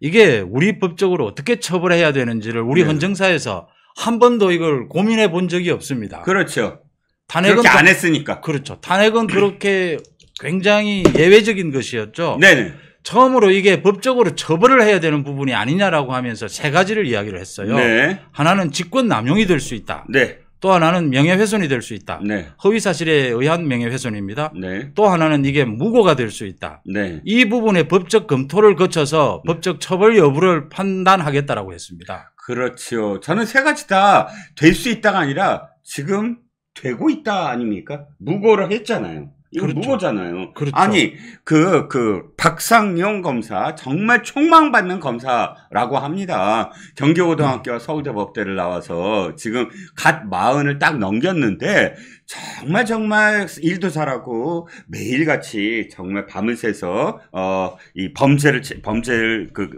이게 우리 법적으로 어떻게 처벌해야 되는지를 우리 네. 헌정사에서 한 번도 이걸 고민해 본 적이 없습니다. 그렇죠. 탄핵은 그렇게 안 했으니까. 그렇죠. 단핵은 그렇게 굉장히 예외적인 것이었죠. 네네. 처음으로 이게 법적으로 처벌을 해야 되는 부분이 아니냐라고 하면서 세 가지를 이야기를 했어요. 네. 하나는 직권 남용이 될 수 있다. 네. 또 하나는 명예훼손이 될 수 있다. 네. 허위 사실에 의한 명예훼손입니다. 네. 또 하나는 이게 무고가 될 수 있다. 네. 이 부분의 법적 검토를 거쳐서 법적 처벌 여부를 판단하겠다라고 했습니다. 그렇죠. 저는 세 가지 다 될 수 있다가 아니라 지금 되고 있다 아닙니까? 무고를 했잖아요. 이거 그렇죠. 무고잖아요. 그렇죠. 아니 그그 그 박상용 검사 정말 총망받는 검사라고 합니다. 경기고등학교와 서울대법대를 나와서 지금 갓 마흔을 딱 넘겼는데 정말 정말 일도 잘하고 매일같이 정말 밤을 새서 어 이 범죄를 범죄를 그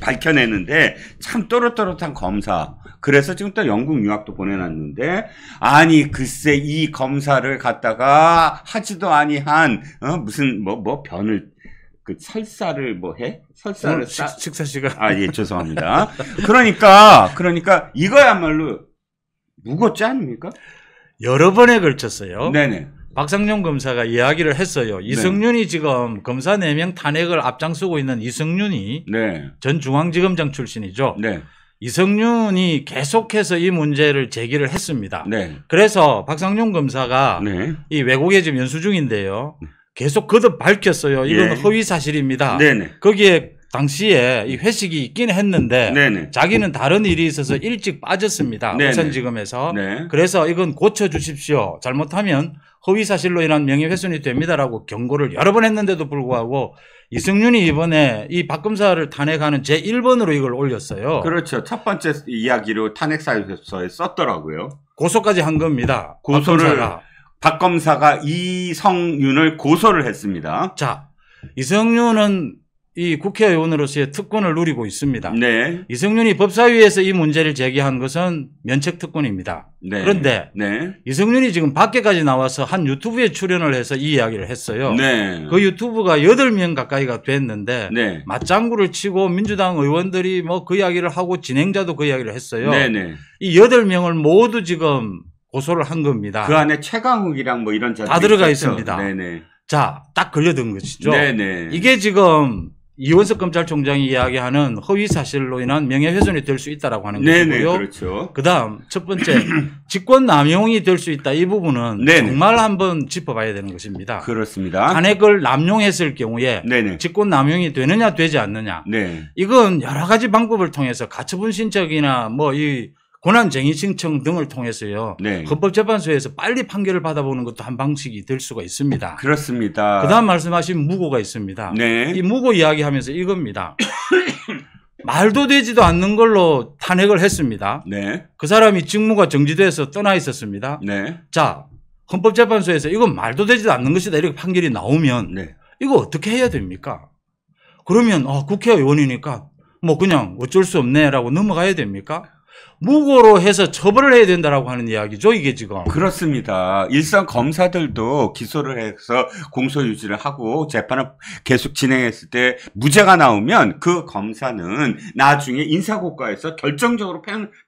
밝혀내는데 참 또렷또렷한 검사 그래서 지금 또 영국 유학도 보내놨는데 아니 글쎄 이 검사를 갖다가 하지도 아니한 어, 무슨 뭐뭐 뭐 변을 그 설사를 뭐 해? 설사를 어, 식, 식사 시간. 아, 예, 죄송합니다. 그러니까, 그러니까 이거야말로 무겁지 않습니까? 여러 번에 걸쳤어요. 네네. 박상용 검사가 이야기를 했어요. 네. 이승윤이 네. 지금 검사 4명 탄핵을 앞장서고 있는 이승윤이 네. 전 중앙지검장 출신이죠. 네. 이성윤이 계속해서 이 문제를 제기를 했습니다. 네. 그래서 박상용 검사가 네. 이 외국에 지금 연수 중인데요. 네. 계속 거듭 밝혔어요. 이건 예. 허위 사실입니다. 네네. 네. 거기에 당시에 이 회식이 있긴 했는데 네네. 네. 자기는 다른 일이 있어서 일찍 빠졌습니다. 우선지금에서 네. 그래서 이건 고쳐주십시오. 잘못하면 허위 사실로 인한 명예훼손이 됩니다라고 경고를 여러 번 했는데도 불구하고 이승윤이 이번에 이 박검사를 탄핵하는 제 1번으로 이걸 올렸어요. 그렇죠. 첫 번째 이야기로 탄핵사유서에 썼더라고요. 고소까지 한 겁니다. 고소를 박검사가 이성윤을 고소를 했습니다. 자, 이성윤은 이 국회의원으로서의 특권을 누리고 있습니다. 네. 이승윤이 법사위에서 이 문제를 제기한 것은 면책 특권입니다. 네. 그런데 네. 이승윤이 지금 밖에까지 나와서 한 유튜브에 출연을 해서 이 이야기를 했어요. 네. 그 유튜브가 8명 가까이가 됐는데 네. 맞장구를 치고 민주당 의원들이 뭐 그 이야기를 하고 진행자도 그 이야기를 했어요. 네. 네. 이8 명을 모두 지금 고소를 한 겁니다. 그 안에 최강욱이랑 뭐 이런 자들이 다 들어가 있었죠. 있습니다. 네네. 네. 자, 딱 걸려든 것이죠. 네네. 네. 이게 지금 이원석 검찰총장이 이야기하는 허위 사실로 인한 명예훼손이 될 수 있다라고 하는 네네, 것이고요. 그렇죠. 그다음 첫 번째 직권 남용이 될 수 있다 이 부분은 네네. 정말 한번 짚어봐야 되는 것입니다. 그렇습니다. 탄핵을 남용했을 경우에 네네. 직권 남용이 되느냐 되지 않느냐. 네. 이건 여러 가지 방법을 통해서 가처분 신청이나 뭐이 고난쟁의신청 등을 통해서요. 네. 헌법재판소에서 빨리 판결을 받아보는 것도 한 방식이 될 수가 있습니다. 그렇습니다. 그다음 말씀하신 무고가 있습니다. 네. 이 무고 이야기하면서 이겁니다. 말도 되지도 않는 걸로 탄핵을 했습니다. 네. 그 사람이 직무가 정지돼서 떠나 있었습니다. 네. 자, 헌법재판소에서 이건 말도 되지도 않는 것이다 이렇게 판결이 나오면 네. 이거 어떻게 해야 됩니까? 그러면 아, 국회의원이니까 뭐 그냥 어쩔 수 없네라고 넘어가야 됩니까? 무고로 해서 처벌을 해야 된다라고 하는 이야기죠, 이게 지금. 그렇습니다. 일선 검사들도 기소를 해서 공소 유지를 하고 재판을 계속 진행했을 때 무죄가 나오면 그 검사는 나중에 인사고과에서 결정적으로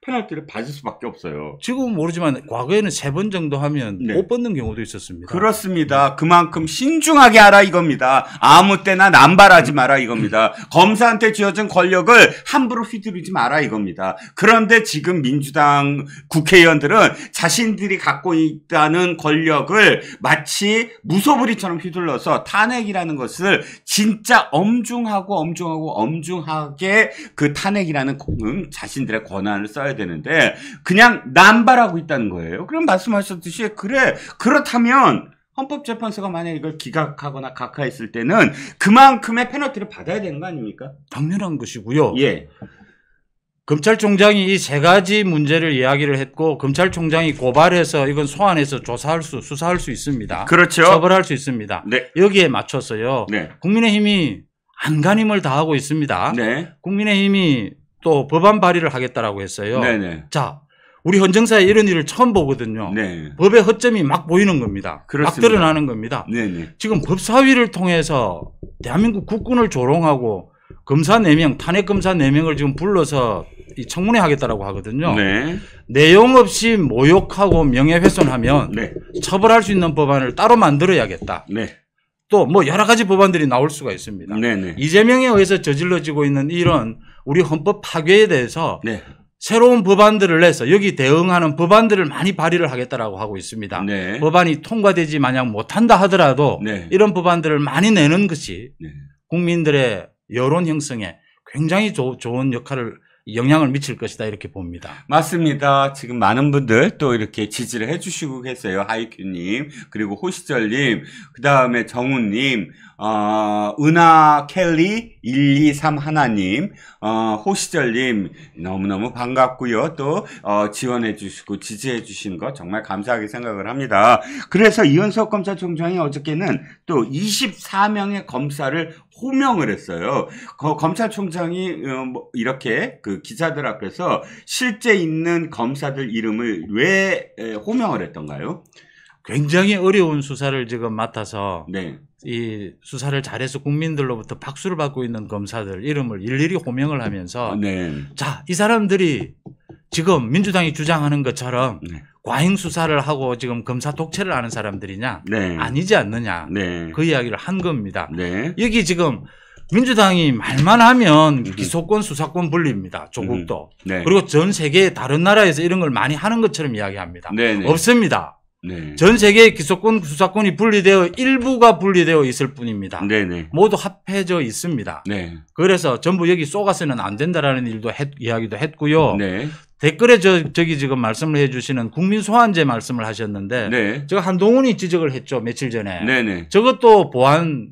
패널널티를 받을 수밖에 없어요. 지금은 모르지만 과거에는 세 번 정도 하면 네. 못 받는 경우도 있었습니다. 그렇습니다. 그만큼 신중하게 하라 이겁니다. 아무 때나 남발하지 마라 이겁니다. 검사한테 쥐어진 권력을 함부로 휘두르지 마라 이겁니다. 그런데 지금 지금 민주당 국회의원들은 자신들이 갖고 있다는 권력을 마치 무소불위처럼 휘둘러서 탄핵이라는 것을 진짜 엄중하고 엄중하고 엄중하게 그 탄핵이라는 공은 자신들의 권한을 써야 되는데 그냥 남발하고 있다는 거예요. 그럼 말씀하셨듯이 그래 그렇다면 헌법재판소가 만약 이걸 기각하거나 각하했을 때는 그만큼의 페널티를 받아야 되는 거 아닙니까? 당연한 것이고요. 예. 검찰총장이 이 세 가지 문제를 이야기를 했고 검찰총장이 고발해서 이건 소환해서 조사할 수 수사할 수 있습니다. 그렇죠. 처벌할 수 있습니다. 네. 여기에 맞춰서요. 네. 국민의힘이 안간힘을 다하고 있습니다. 네. 국민의힘이 또 법안 발의를 하겠다라고 했어요. 네네. 네. 자, 우리 헌정사에 이런 일을 처음 보거든요. 네. 법의 허점이 막 보이는 겁니다. 그렇습니다. 막 드러나는 겁니다. 네네. 네. 지금 법사위를 통해서 대한민국 국군을 조롱하고 검사 4명, 탄핵 검사 4명을 지금 불러서 이 청문회 하겠다라고 하거든요. 네. 내용 없이 모욕하고 명예훼손하면 네. 처벌할 수 있는 법안을 따로 만들어야겠다. 네. 또뭐 여러 가지 법안들이 나올 수가 있습니다. 네네. 네. 이재명에 의해서 저질러지고 있는 이런 우리 헌법 파괴에 대해서 네. 새로운 법안들을 내서 여기 대응하는 법안들을 많이 발의를 하겠다라고 하고 있습니다. 네. 법안이 통과되지 만약 못한다 하더라도 네. 이런 법안들을 많이 내는 것이 네. 국민들의 여론 형성에 굉장히 조, 좋은 역할을 영향을 미칠 것이다 이렇게 봅니다. 맞습니다. 지금 많은 분들 또 이렇게 지지를 해주시고 계세요. 하이큐님 그리고 호시절님 그 다음에 정우님 어, 은하 켈리 123 하나님 어, 호시절님 너무너무 반갑고요. 또 어, 지원해 주시고 지지해 주신거 정말 감사하게 생각을 합니다. 그래서 이현석 검사총장이 어저께는 또 24명의 검사를 호명을 했어요. 거, 검찰총장이 어, 뭐 이렇게 그 기자들 앞에서 실제 있는 검사들 이름을 왜 호명을 했던가요? 굉장히 어려운 수사를 지금 맡아서 네. 이 수사를 잘해서 국민들로부터 박수를 받고 있는 검사들 이름을 일일이 호명을 하면서 네. 자이 사람들이 지금 민주당이 주장하는 것처럼 네. 과잉 수사를 하고 지금 검사 독채를 하는 사람들이냐 네. 아니지 않느냐 네. 그 이야기를 한 겁니다. 네. 여기 지금 민주당이 말만 하면 음. 기소권 수사권 분리입니다. 조국도 음. 네. 그리고 전 세계 다른 나라에서 이런 걸 많이 하는 것처럼 이야기합니다. 네, 네. 없습니다. 전 세계 기소권 수사권이 분리되어 일부가 분리되어 있을 뿐입니다. 모두 합해져 있습니다. 그래서 전부 여기 쏘가서는 안 된다라는 일도 했, 이야기도 했고요. 댓글에 저, 저기 지금 말씀을 해주시는 국민 소환제 말씀을 하셨는데 네. 제가 한동훈이 지적을 했죠 며칠 전에 네네. 네. 저것도 보안이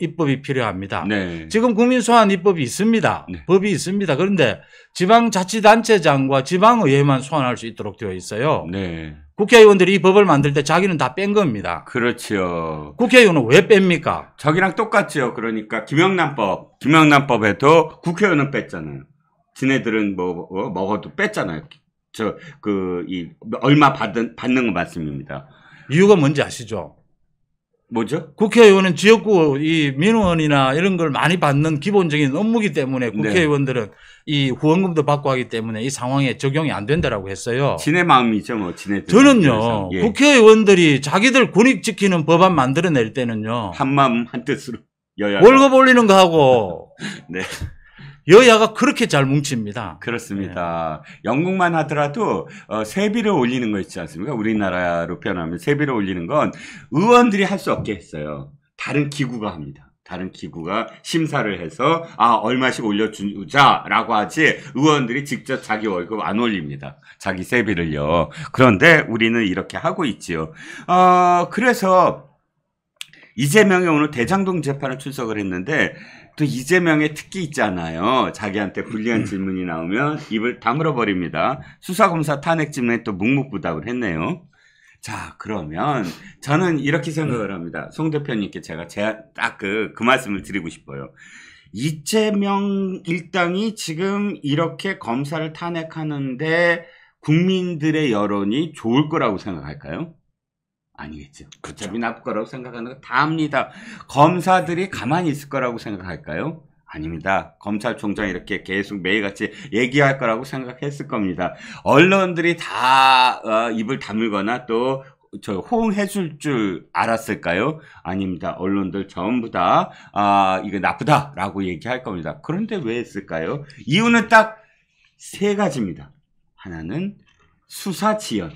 입법이 필요합니다. 네. 지금 국민 소환 입법이 있습니다. 네. 법이 있습니다. 그런데 지방자치단체장과 지방의회만 소환할 수 있도록 되어 있어요. 네. 국회의원들이 이 법을 만들 때 자기는 다 뺀 겁니다. 그렇죠. 국회의원은 왜 뺍니까? 저기랑 똑같죠. 그러니까 김영란법, 김영란법에도 국회의원은 뺐잖아요. 지네들은 뭐, 뭐 먹어도 뺐잖아요. 저 그 이 얼마 받은 받는 거 말씀입니다. 이유가 뭔지 아시죠? 뭐죠? 국회의원은 지역구 이 민원이나 이런 걸 많이 받는 기본적인 업무기 때문에 네. 국회의원들은 네. 이 후원금도 받고 하기 때문에 이 상황에 적용이 안 된다라고 했어요. 지네 마음이죠, 뭐 지네. 저는요, 예. 국회의원들이 자기들 권익 지키는 법안 만들어낼 때는요. 한 마음 한 뜻으로 여야. 월급 올리는 거 하고. 네. 여야가 그렇게 잘 뭉칩니다. 그렇습니다. 네. 영국만 하더라도 어, 세비를 올리는 거 있지 않습니까? 우리나라로 표현하면 세비를 올리는 건 의원들이 할 수 없게 했어요. 다른 기구가 합니다. 다른 기구가 심사를 해서 아 얼마씩 올려주자라고 하지 의원들이 직접 자기 월급 안 올립니다. 자기 세비를요. 그런데 우리는 이렇게 하고 있지요. 어, 그래서 이재명이 오늘 대장동 재판을 출석을 했는데 또 이재명의 특기 있잖아요. 자기한테 불리한 음. 질문이 나오면 입을 다물어 버립니다. 수사검사 탄핵 질문에 또 묵묵부답을 했네요. 자, 그러면 저는 이렇게 생각을 합니다. 송 대표님께 제가 딱그그 그 말씀을 드리고 싶어요. 이재명 일당이 지금 이렇게 검사를 탄핵하는데 국민들의 여론이 좋을 거라고 생각할까요? 아니겠죠. 그렇죠. 어차피 나부거라고 생각하는 거다 합니다. 검사들이 가만히 있을 거라고 생각할까요? 아닙니다. 검찰총장 이렇게 계속 매일같이 얘기할 거라고 생각했을 겁니다. 언론들이 다 어, 입을 다물거나 또 저 호응해 줄줄 알았을까요? 아닙니다. 언론들 전부 다 아, 이거 나쁘다라고 얘기할 겁니다. 그런데 왜 했을까요? 이유는 딱 세 가지입니다. 하나는 수사 지연.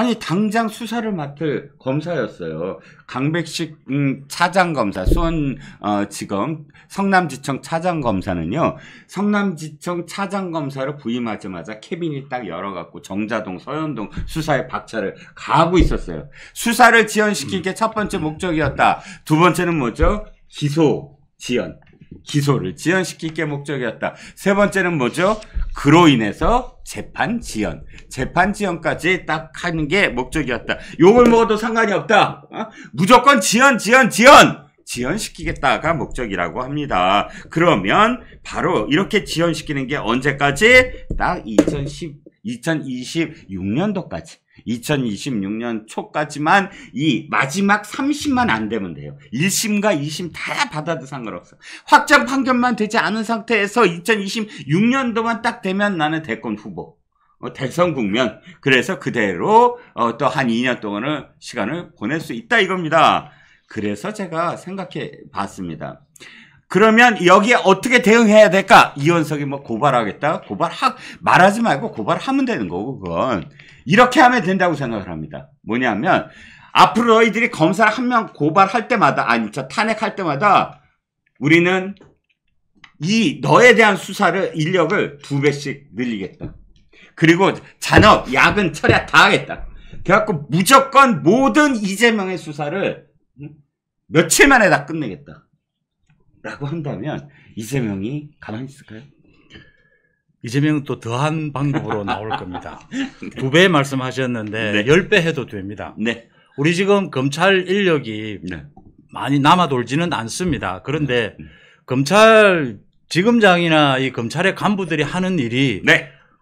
아니 당장 수사를 맡을 검사였어요. 강백식 음, 차장 검사 수원지검 어, 성남지청 차장 검사는요. 성남지청 차장 검사로 부임하자마자 캐빈이 딱 열어갖고 정자동 서현동 수사에 박차를 가하고 있었어요. 수사를 지연시킨 게첫 번째 목적이었다. 두 번째는 뭐죠? 기소 지연. 기소를 지연시키게 목적이었다. 세 번째는 뭐죠? 그로 인해서 재판 지연. 재판 지연까지 딱 하는 게 목적이었다. 욕을 먹어도 상관이 없다. 어? 무조건 지연, 지연, 지연! 지연시키겠다가 목적이라고 합니다. 그러면 바로 이렇게 지연시키는 게 언제까지? 딱 2010, 2026년도까지. 2026년 초까지만 이 마지막 30만 안 되면 돼요. 1심과 2심 다 받아도 상관없어. 확정 판결만 되지 않은 상태에서 2026년도만 딱 되면 나는 대권 후보. 어, 대선 국면. 그래서 그대로 어, 또 한 2년 동안의 시간을 보낼 수 있다 이겁니다. 그래서 제가 생각해 봤습니다. 그러면 여기에 어떻게 대응해야 될까? 이현석이 뭐 고발하겠다? 고발하, 말하지 말고 고발하면 되는 거고, 그건. 이렇게 하면 된다고 생각을 합니다. 뭐냐면 앞으로 너희들이 검사를 한 명 고발할 때마다 아니 저 탄핵할 때마다 우리는 이 너에 대한 수사를 인력을 두 배씩 늘리겠다. 그리고 잔업, 야근, 철야 다 하겠다. 그래갖고 무조건 모든 이재명의 수사를 며칠 만에 다 끝내겠다. 라고 한다면 이재명이 가만히 있을까요? 이재명은 또 더한 방법으로 나올 겁니다. 네. 두배 말씀하셨는데 네. 열배 해도 됩니다. 네. 우리 지금 검찰 인력이 네. 많이 남아 돌지는 않습니다. 그런데 음. 검찰 지검장이나 이 검찰의 간부들이 하는 일이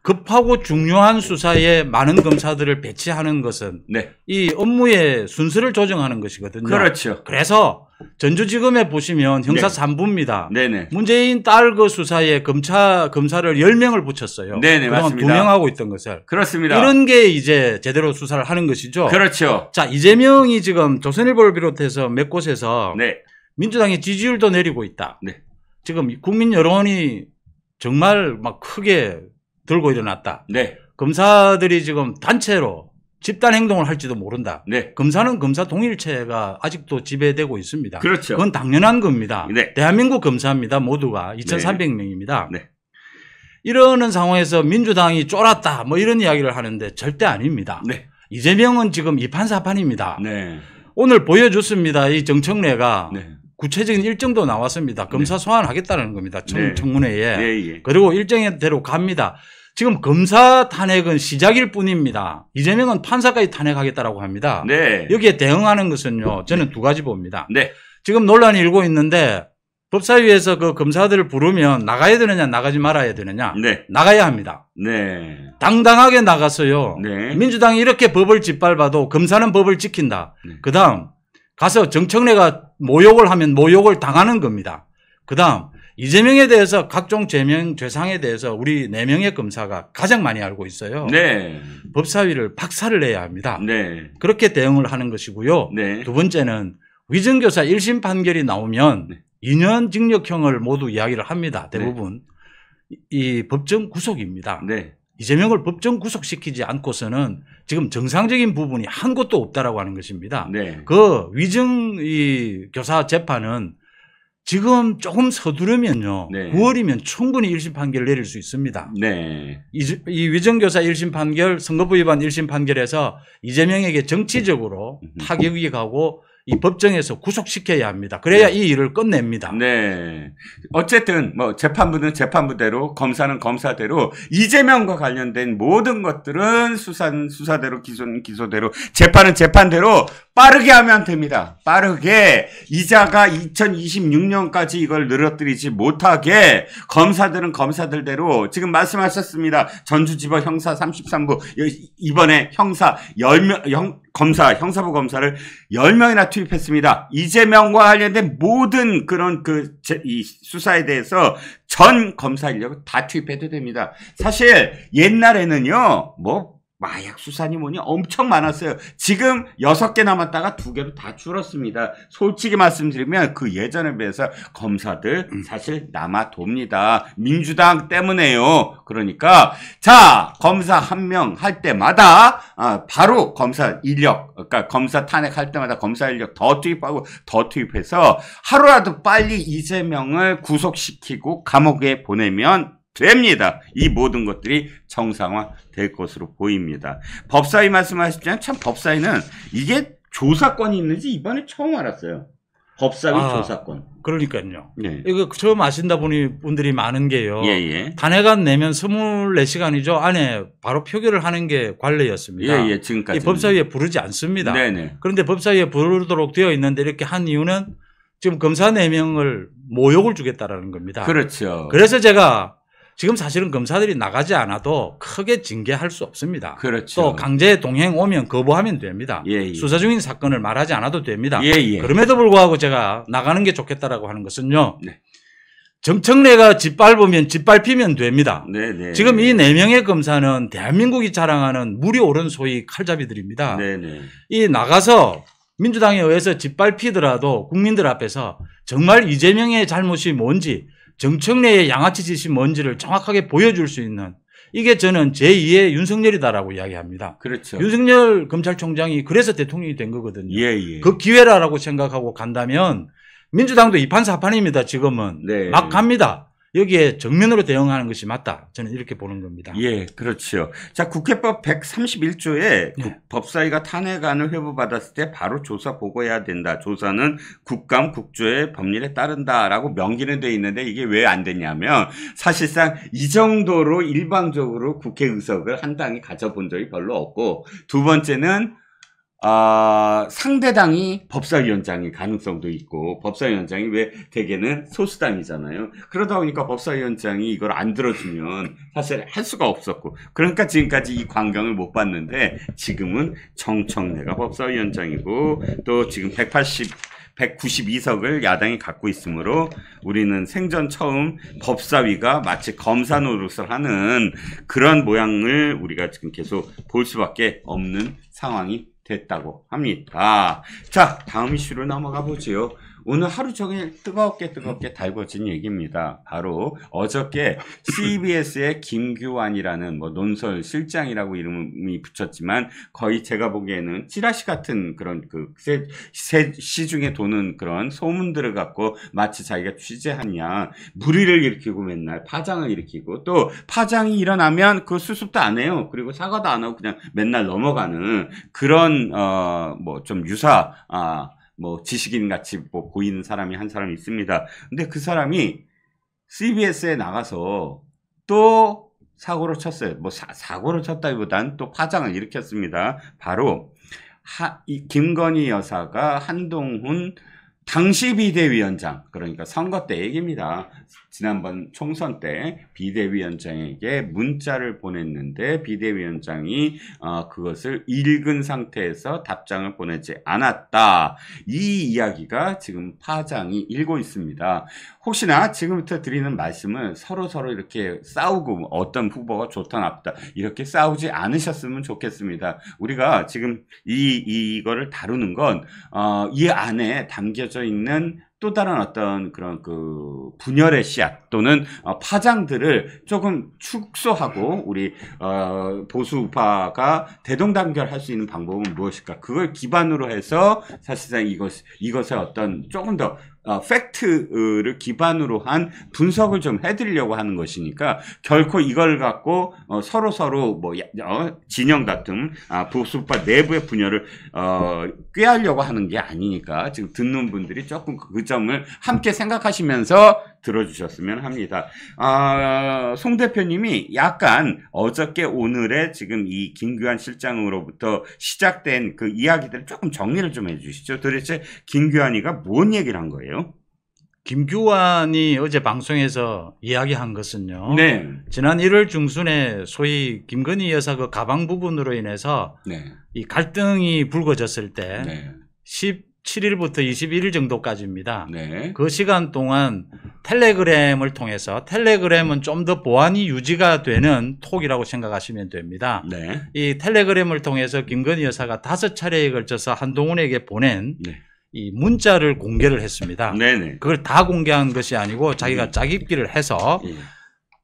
급하고 중요한 수사에 많은 검사들을 배치하는 것은 네. 이 업무의 순서를 조정하는 것이거든요. 그렇죠. 그래서 전주지검에 보시면 형사 네. 3부입니다. 네네. 문재인 딸 그 수사에 검찰 검사를 10명을 붙였어요. 네네, 맞습니다. 2명 하고 있던 것을. 그렇습니다. 이런 게 이제 제대로 수사를 하는 것이죠. 그렇죠. 자, 이재명이 지금 조선일보를 비롯해서 몇 곳에서 네. 민주당의 지지율도 내리고 있다. 네. 지금 국민 여론이 정말 막 크게 들고 일어났다. 네. 검사들이 지금 단체로 집단 행동을 할지도 모른다. 네. 검사는 검사 동일체가 아직도 지배되고 있습니다. 그렇죠. 그건 당연한 겁니다. 네. 대한민국 검사입니다. 모두가 2,300명입니다. 네. 이러는 상황에서 민주당이 쫄았다 뭐 이런 이야기를 하는데 절대 아닙니다. 네. 이재명은 지금 이판사판입니다. 네. 오늘 보여줬습니다. 이 정청래가 네. 구체적인 일정도 나왔습니다. 검사 네. 소환하겠다는 겁니다. 청, 문회에 네, 예, 예. 그리고 일정대로 갑니다. 지금 검사 탄핵은 시작일 뿐입니다. 이재명은 판사까지 탄핵하겠다라고 합니다. 네. 여기에 대응하는 것은요. 저는 두 가지 봅니다. 네. 지금 논란이 일고 있는데 법사위에서 그 검사들을 부르면 나가야 되느냐 나가지 말아야 되느냐 네. 나가야 합니다. 네. 당당하게 나가서요. 네. 민주당이 이렇게 법을 짓밟아도 검사는 법을 지킨다. 네. 그다음 가서 정청래가 모욕을 하면 모욕을 당하는 겁니다. 그다음 이재명에 대해서 각종 죄명 죄상에 대해서 우리 네 명의 검사가 가장 많이 알고 있어요. 네. 법사위를 박살을 내야 합니다. 네. 그렇게 대응을 하는 것이고요. 네. 두 번째는 위증교사 1심 판결이 나오면 네. 2년 징역형을 모두 이야기를 합니다. 네. 대부분 네. 이, 법정 구속입니다. 네. 이재명을 법정 구속시키지 않고서는 지금 정상적인 부분이 한 곳도 없다라고 하는 것입니다. 네. 그 위증 이 교사 재판은 지금 조금 서두르면요. 네. 9월이면 충분히 1심 판결을 내릴 수 있습니다. 네. 이, 위정교사 1심 판결, 선거법 위반 1심 판결에서 이재명에게 정치적으로 타격이 가고 이 법정에서 구속시켜야 합니다. 그래야 네. 이 일을 끝냅니다. 네. 어쨌든 뭐 재판부는 재판부대로 검사는 검사대로 이재명과 관련된 모든 것들은 수사 수사대로 기소는 기소대로 재판은 재판대로 빠르게 하면 됩니다. 빠르게 이자가 2026년까지 이걸 늘어뜨리지 못하게 검사들은 검사들대로 지금 말씀하셨습니다. 전주지법 형사 33부 이번에 형사 10명 형, 검사 형사부 검사를 10명이나 투입했습니다. 이재명과 관련된 모든 그런 그이 수사에 대해서 전 검사 인력을 다 투입해도 됩니다. 사실 옛날에는요. 뭐 마약 수산이 뭐니 엄청 많았어요. 지금 6개 남았다가 2개로 다 줄었습니다. 솔직히 말씀드리면 그 예전에 비해서 검사들 음. 사실 남아 돕니다. 민주당 때문에요. 그러니까 자 검사 한 명 할 때마다 아, 바로 검사 인력 그러니까 검사 탄핵할 때마다 검사 인력 더 투입하고 더 투입해서 하루라도 빨리 이재명을 구속시키고 감옥에 보내면 됩니다. 이 모든 것들이 정상화 될 것으로 보입니다. 법사위 말씀하셨지만 참 법사위는 이게 조사권이 있는지 이번에 처음 알았어요. 법사위 아, 조사권. 그러니까요. 예. 이거 처음 아신다 보니 분들이 많은 게요. 예예. 예. 단회관 내면 24시간이죠. 안에 바로 표결을 하는 게 관례였습니다. 예예, 지금까지. 법사위에 부르지 않습니다. 네네. 그런데 법사위에 부르도록 되어 있는데 이렇게 한 이유는 지금 검사 4명을 모욕을 주겠다라는 겁니다. 그렇죠. 그래서 제가 지금 사실은 검사들이 나가지 않아도 크게 징계할 수 없습니다. 그렇죠. 또 강제 동행 오면 거부하면 됩니다. 예, 예. 수사 중인 사건을 말하지 않아도 됩니다. 예, 예. 그럼에도 불구하고 제가 나가는 게 좋겠다라고 하는 것은요. 네. 정청래가 짓밟으면 짓밟히면 됩니다. 네네. 네. 지금 이 네 명의 검사는 대한민국이 자랑하는 무리 오른 소위 칼잡이들입니다. 네네. 네. 이 나가서 민주당에 의해서 짓밟히더라도 국민들 앞에서 정말 이재명의 잘못이 뭔지 정청래의 양아치 짓이 뭔지를 정확하게 보여줄 수 있는 이게 저는 제2의 윤석열이다라고 이야기합니다. 그렇죠. 윤석열 검찰총장이 그래서 대통령이 된 거거든요. 예, 예. 그 기회라고 생각하고 간다면 민주당도 이판사판입니다. 지금은 네. 막 갑니다. 여기에 정면으로 대응하는 것이 맞다. 저는 이렇게 보는 겁니다. 예, 그렇죠. 자, 국회법 131조에 예. 법사위가 탄핵안을 회부받았을 때 바로 조사 보고해야 된다. 조사는 국감 국조의 법률에 따른다라고 명기는 돼 있는데 이게 왜 안 되냐면 사실상 이 정도로 일방적으로 국회 의석을 한 당이 가져본 적이 별로 없고 두 번째는 아, 상대당이 법사위원장일 가능성도 있고 법사위원장이 왜 대개는 소수당이잖아요. 그러다 보니까 법사위원장이 이걸 안 들어주면 사실 할 수가 없었고 그러니까 지금까지 이 광경을 못 봤는데 지금은 정청래가 법사위원장이고 또 지금 180 192석을 야당이 갖고 있으므로 우리는 생전 처음 법사위가 마치 검사 노릇을 하는 그런 모양을 우리가 지금 계속 볼 수밖에 없는 상황이 됐다고 합니다. 자, 다음 이슈로 넘어가 보죠 오늘 하루 종일 뜨겁게 뜨겁게 달궈진 얘기입니다. 바로 어저께 CBS의 김규환이라는 뭐 논설 실장이라고 이름이 붙였지만 거의 제가 보기에는 찌라시 같은 그런 그 시중에 도는 그런 소문들을 갖고 마치 자기가 취재하냐 무리를 일으키고 맨날 파장을 일으키고 또 파장이 일어나면 그 수습도 안 해요. 그리고 사과도 안 하고 그냥 맨날 넘어가는 그런 어뭐좀 유사 아뭐 지식인 같이 뭐 보이는 사람이 한 사람 있습니다. 근데 그 사람이 CBS에 나가서 또 사고를 쳤어요. 뭐 사, 고를 쳤다기보단 또 파장을 일으켰습니다. 바로 하, 이 김건희 여사가 한동훈 당시 비대위원장 그러니까 선거 때 얘기입니다. 지난번 총선 때 비대위원장에게 문자를 보냈는데 비대위원장이 어, 그것을 읽은 상태에서 답장을 보내지 않았다. 이 이야기가 지금 파장이 일고 있습니다. 혹시나 지금부터 드리는 말씀은 서로 서로 이렇게 싸우고 어떤 후보가 좋다 나쁘다 이렇게 싸우지 않으셨으면 좋겠습니다. 우리가 지금 이, 이 이거를 다루는 건이 어, 안에 담겨져 있는 또 다른 어떤 그런 그 분열의 씨앗 또는 어, 파장들을 조금 축소하고 우리 어, 보수 우파가 대동단결할 수 있는 방법은 무엇일까? 그걸 기반으로 해서 사실상 이것 이것의 어떤 조금 더 어, 팩트를 기반으로 한 분석을 좀 해드리려고 하는 것이니까 결코 이걸 갖고 어, 서로 서로 뭐 어, 진영 같은 아, 보수파 내부의 분열을 어, 꾀하려고 하는 게 아니니까 지금 듣는 분들이 조금 그 점을 함께 생각하시면서 들어주셨으면 합니다. 아, 송 대표님이 약간 어저께 오늘의 지금 이 김규환 실장으로부터 시작된 그 이야기들을 조금 정리를 좀 해주시죠. 도대체 김규환이가 뭔 얘기를 한 거예요? 김규환이 어제 방송에서 이야기한 것은요. 네. 지난 1월 중순에 소위 김건희 여사 그 가방 부분으로 인해서 네. 이 갈등이 불거졌을 때 네. 10 7일부터 21일 정도까지입니다. 네. 그 시간 동안 텔레그램을 통해서 텔레그램은 좀 더 보안이 유지가 되는 톡이라고 생각하시면 됩니다. 네. 이 텔레그램을 통해서 김건희 여사가 다섯 차례에 걸쳐서 한동훈에게 보낸 네. 이 문자를 공개를 했습니다. 네네. 네. 그걸 다 공개한 것이 아니고 자기가 짜깁기를 음. 해서 예.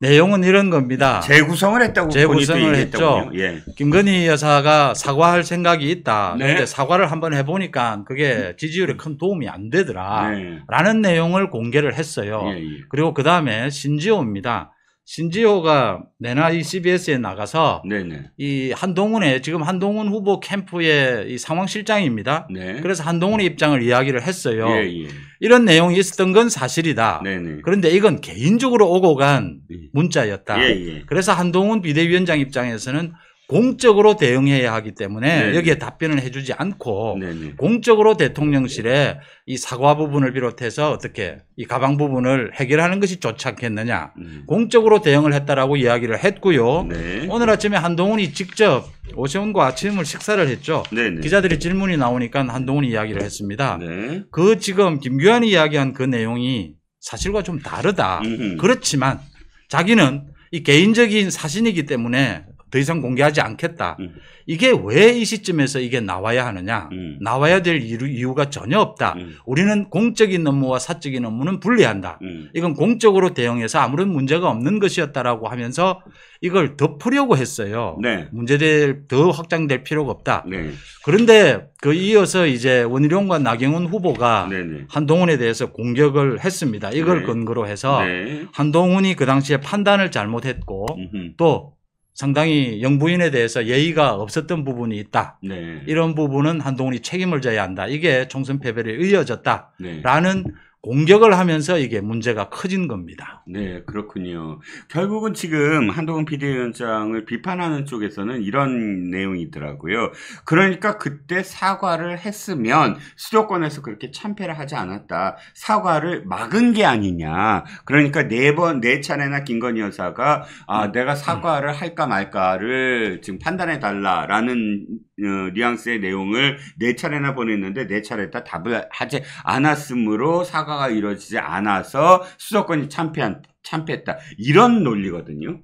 내용은 이런 겁니다. 재구성을 했다고 재구성을 했죠. 예. 김건희 여사가 사과할 생각이 있다. 네. 그런데 사과를 한번 해보니까 그게 지지율에 큰 도움이 안 되더라라는 네. 내용을 공개를 했어요. 예, 예. 그리고 그 다음에 신지호입니다. 신지호가 내 나이 CBS에 나가서 네네. 이 한동훈의 지금 한동훈 후보 캠프의 이 상황 실장입니다. 네. 그래서 한동훈의 입장을 이야기를 했어요. 예, 예. 이런 내용이 있었던 건 사실이다. 네네. 그런데 이건 개인적으로 오고 간 예. 문자였다. 예, 예, 그래서 한동훈 비대위원장 입장에서는 공적으로 대응해야 하기 때문에 네네. 네. 여기에 답변을 해주지 않고 네네. 네. 공적으로 대통령실에 이 사과 부분을 비롯해서 어떻게 이 가방 부분을 해결하는 것이 좋지 않겠느냐 음. 공적으로 대응을 했다라고 이야기를 했고요. 네. 오늘 아침에 한동훈이 직접 오세훈과 아침을 식사를 했죠. 네네. 기자들이 질문이 나오니까 한동훈이 이야기를 했습니다. 네. 그 지금 김규환이 이야기한 그 내용이 사실과 좀 다르다. 음흠. 그렇지만 자기는 이 개인적인 사신이기 때문에 더 이상 공개하지 않겠다. 음. 이게 왜 이 시점에서 이게 나와야 하느냐? 음. 나와야 될 이유, 가 전혀 없다. 음. 우리는 공적인 업무와 사적인 업무는 분리한다. 음. 이건 공적으로 대응해서 아무런 문제가 없는 것이었다라고 하면서 이걸 덮으려고 했어요. 네. 문제될 더 확장될 필요가 없다. 네. 그런데 그 이어서 이제 원희룡과 나경원 후보가 네, 네. 한동훈에 대해서 공격을 했습니다. 이걸 네. 근거로 해서 네. 한동훈이 그 당시에 판단을 잘못했고 음흠. 또 상당히 영부인에 대해서 예의가 없었던 부분이 있다. 네. 이런 부분은 한동훈이 책임을 져야 한다. 이게 총선 패배를 이어졌다라는 네. 공격을 하면서 이게 문제가 커진 겁니다. 네, 그렇군요. 결국은 지금 한동훈 비대위원장을 비판하는 쪽에서는 이런 내용이 더라고요 그러니까 그때 사과를 했으면 수도권에서 그렇게 참패를 하지 않았다. 사과를 막은 게 아니냐. 그러니까 네 번, 네 차례나 김건희 여사가 아, 음. 내가 사과를 할까 말까를 지금 판단해 달라라는 어, 뉘앙스의 내용을 네 차례나 보냈는데 네 차례 다 답을 하지 않았으므로 사과 평가가 이루어지지 않아서 수도권이 참패한, 참패했다. 이런 논리거든요.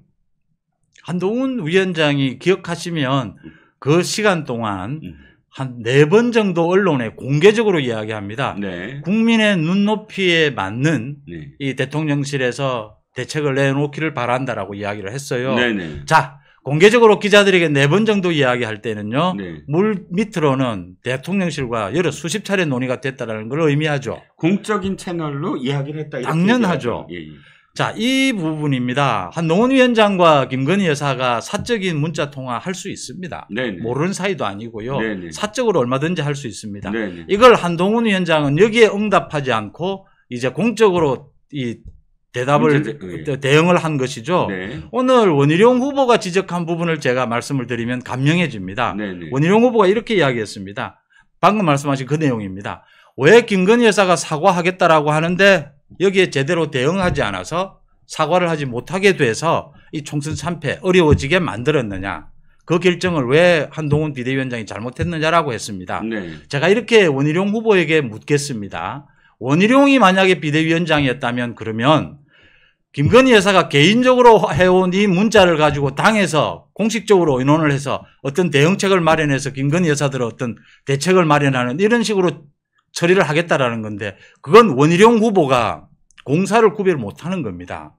한동훈 위원장이 기억하시면 음. 그 시간 동안 음. 한네 번 정도 언론에 공개적으로 이야기합니다. 네. 국민의 눈높이에 맞는 네. 이 대통령실에서 대책을 내놓기를 바란다라고 이야기를 했어요. 네네. 네. 자, 공개적으로 기자들에게 네 번 정도 이야기할 때는요. 네. 물 밑으로는 대통령실과 여러 수십 차례 논의가 됐다라는 걸 의미하죠. 공적인 채널로 이야기를 했다. 당연하죠. 예, 예. 자, 이 부분입니다. 한농원 위원장과 김건희 여사가 사적인 문자 통화 할 수 있습니다. 네네. 네. 모르는 사이도 아니고요. 네네. 네. 사적으로 얼마든지 할 수 있습니다. 네네. 네. 이걸 한동훈 위원장은 여기에 응답하지 않고 이제 공적으로 이 대답을 문제, 네. 예. 대응을 한 것이죠. 네. 오늘 원희룡 후보가 지적한 부분을 제가 말씀을 드리면 감명해집니다. 네, 네, 원희룡 후보가 이렇게 이야기했습니다. 방금 말씀하신 그 내용입니다. 왜 김건희 여사가 사과하겠다라고 하는데 여기에 제대로 대응하지 않아서 사과를 하지 못하게 돼서 이 총선 참패 어려워지게 만들었느냐. 그 결정을 왜 한동훈 비대위원장이 잘못했느냐라고 했습니다. 네. 제가 이렇게 원희룡 후보에게 묻겠습니다. 원희룡이 만약에 비대위원장이었다면 그러면 김건희 여사가 개인적으로 해온 이 문자를 가지고 당에서 공식적으로 의논을 해서 어떤 대응책을 마련해서 김건희 여사들의 어떤 대책을 마련하는 이런 식으로 처리를 하겠다라는 건데 그건 원희룡 후보가 공사를 구별 못하는 겁니다.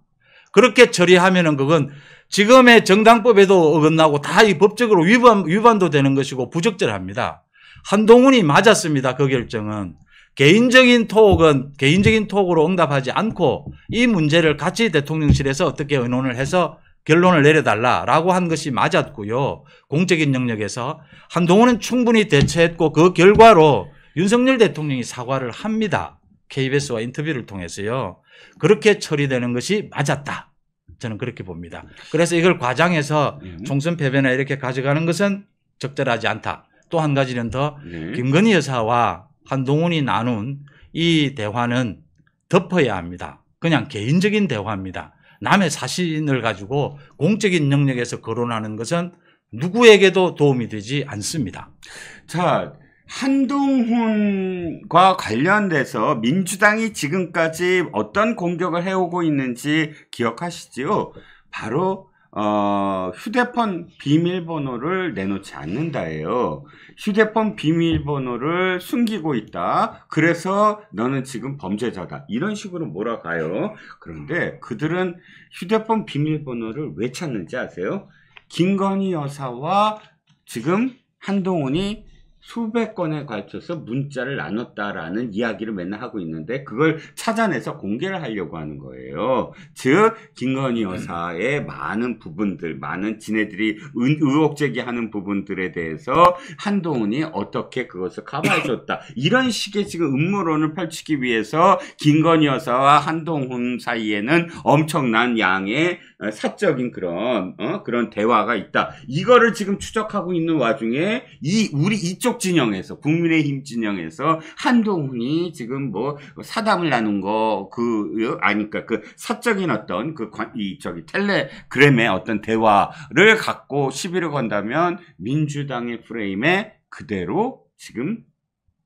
그렇게 처리하면은 그건 지금의 정당법에도 어긋나고 다 이 법적으로 위반, 위반도 되는 것이고 부적절합니다. 한동훈이 맞았습니다. 그 결정은. 개인적인 톡은 개인적인 톡으로 응답하지 않고 이 문제를 같이 대통령실에서 어떻게 의논을 해서 결론을 내려달라라고 한 것이 맞았고요. 공적인 영역에서 한동훈은 충분히 대처했고 그 결과로 윤석열 대통령이 사과를 합니다. KBS와 인터뷰를 통해서요. 그렇게 처리되는 것이 맞았다. 저는 그렇게 봅니다. 그래서 이걸 과장해서 네. 총선 패배나 이렇게 가져가는 것은 적절하지 않다. 또 한 가지는 더 네. 김건희 여사와 한동훈이 나눈 이 대화는 덮어야 합니다. 그냥 개인적인 대화입니다. 남의 사신을 가지고 공적인 영역에서 거론하는 것은 누구에게도 도움이 되지 않습니다. 자, 한동훈과 관련돼서 민주당이 지금까지 어떤 공격을 해오고 있는지 기억하시지요? 바로 어, 휴대폰 비밀번호를 내놓지 않는다예요. 휴대폰 비밀번호를 숨기고 있다. 그래서 너는 지금 범죄자다. 이런 식으로 몰아가요. 그런데 그들은 휴대폰 비밀번호를 왜 찾는지 아세요? 김건희 여사와 지금 한동훈이 수백 건에 걸쳐서 문자를 나눴다라는 이야기를 맨날 하고 있는데 그걸 찾아내서 공개를 하려고 하는 거예요. 즉 김건희 여사의 많은 부분들, 많은 지네들이 의혹 제기하는 부분들에 대해서 한동훈이 어떻게 그것을 가봐줬다 이런 식의 지금 음모론을 펼치기 위해서 김건희 여사와 한동훈 사이에는 엄청난 양의 어, 사적인 그런 어? 그런 대화가 있다. 이거를 지금 추적하고 있는 와중에 이 우리 이쪽 진영에서 국민의힘 진영에서 한동훈이 지금 뭐 사담을 나눈 거 그 아니까 그러니까 그 사적인 어떤 그이 저기 텔레그램의 어떤 대화를 갖고 시비를 건다면 민주당의 프레임에 그대로 지금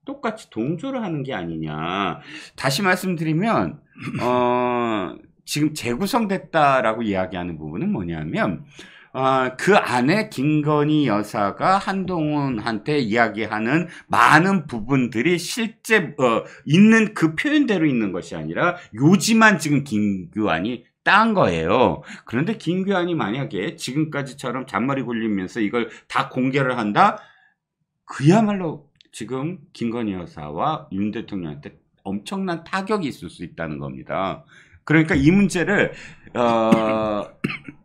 똑같이 동조를 하는 게 아니냐. 다시 말씀드리면 어. 지금 재구성됐다라고 이야기하는 부분은 뭐냐면 어, 그 안에 김건희 여사가 한동훈한테 이야기하는 많은 부분들이 실제 어, 있는 그 표현대로 있는 것이 아니라 요지만 지금 김규환이 딴 거예요. 그런데 김규환이 만약에 지금까지처럼 잔머리 굴리면서 이걸 다 공개를 한다? 그야말로 지금 김건희 여사와 윤 대통령한테 엄청난 타격이 있을 수 있다는 겁니다. 그러니까 이 문제를 어,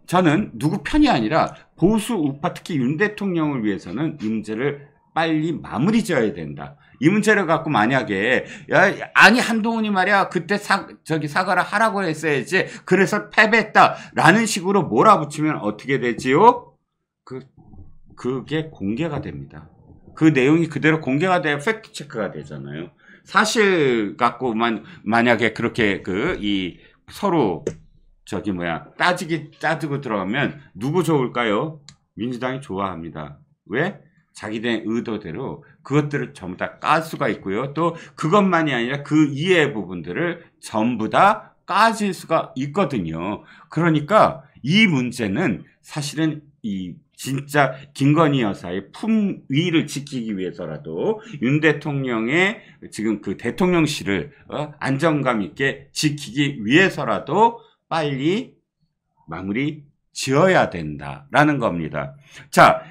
저는 누구 편이 아니라 보수 우파 특히 윤 대통령을 위해서는 이 문제를 빨리 마무리 지어야 된다. 이 문제를 갖고 만약에 야, 아니 한동훈이 말이야 그때 사, 저기 사과를 하라고 했어야지 그래서 패배했다라는 식으로 몰아붙이면 어떻게 되지요? 그 그게 공개가 됩니다. 그 내용이 그대로 공개가 돼야 팩트 체크가 되잖아요. 사실 갖고만 만약에 그렇게 그이 서로 저기 뭐야 따지기 따지고 들어가면 누구 좋을까요? 민주당이 좋아합니다. 왜? 자기네 의도대로 그것들을 전부 다 깔 수가 있고요. 또 그것만이 아니라 그 이해 부분들을 전부 다 까질 수가 있거든요. 그러니까 이 문제는 사실은 이 진짜 김건희 여사의 품위를 지키기 위해서라도 윤 대통령의 지금 그 대통령실을 어, 안정감 있게 지키기 위해서라도 빨리 마무리 지어야 된다라는 겁니다. 자,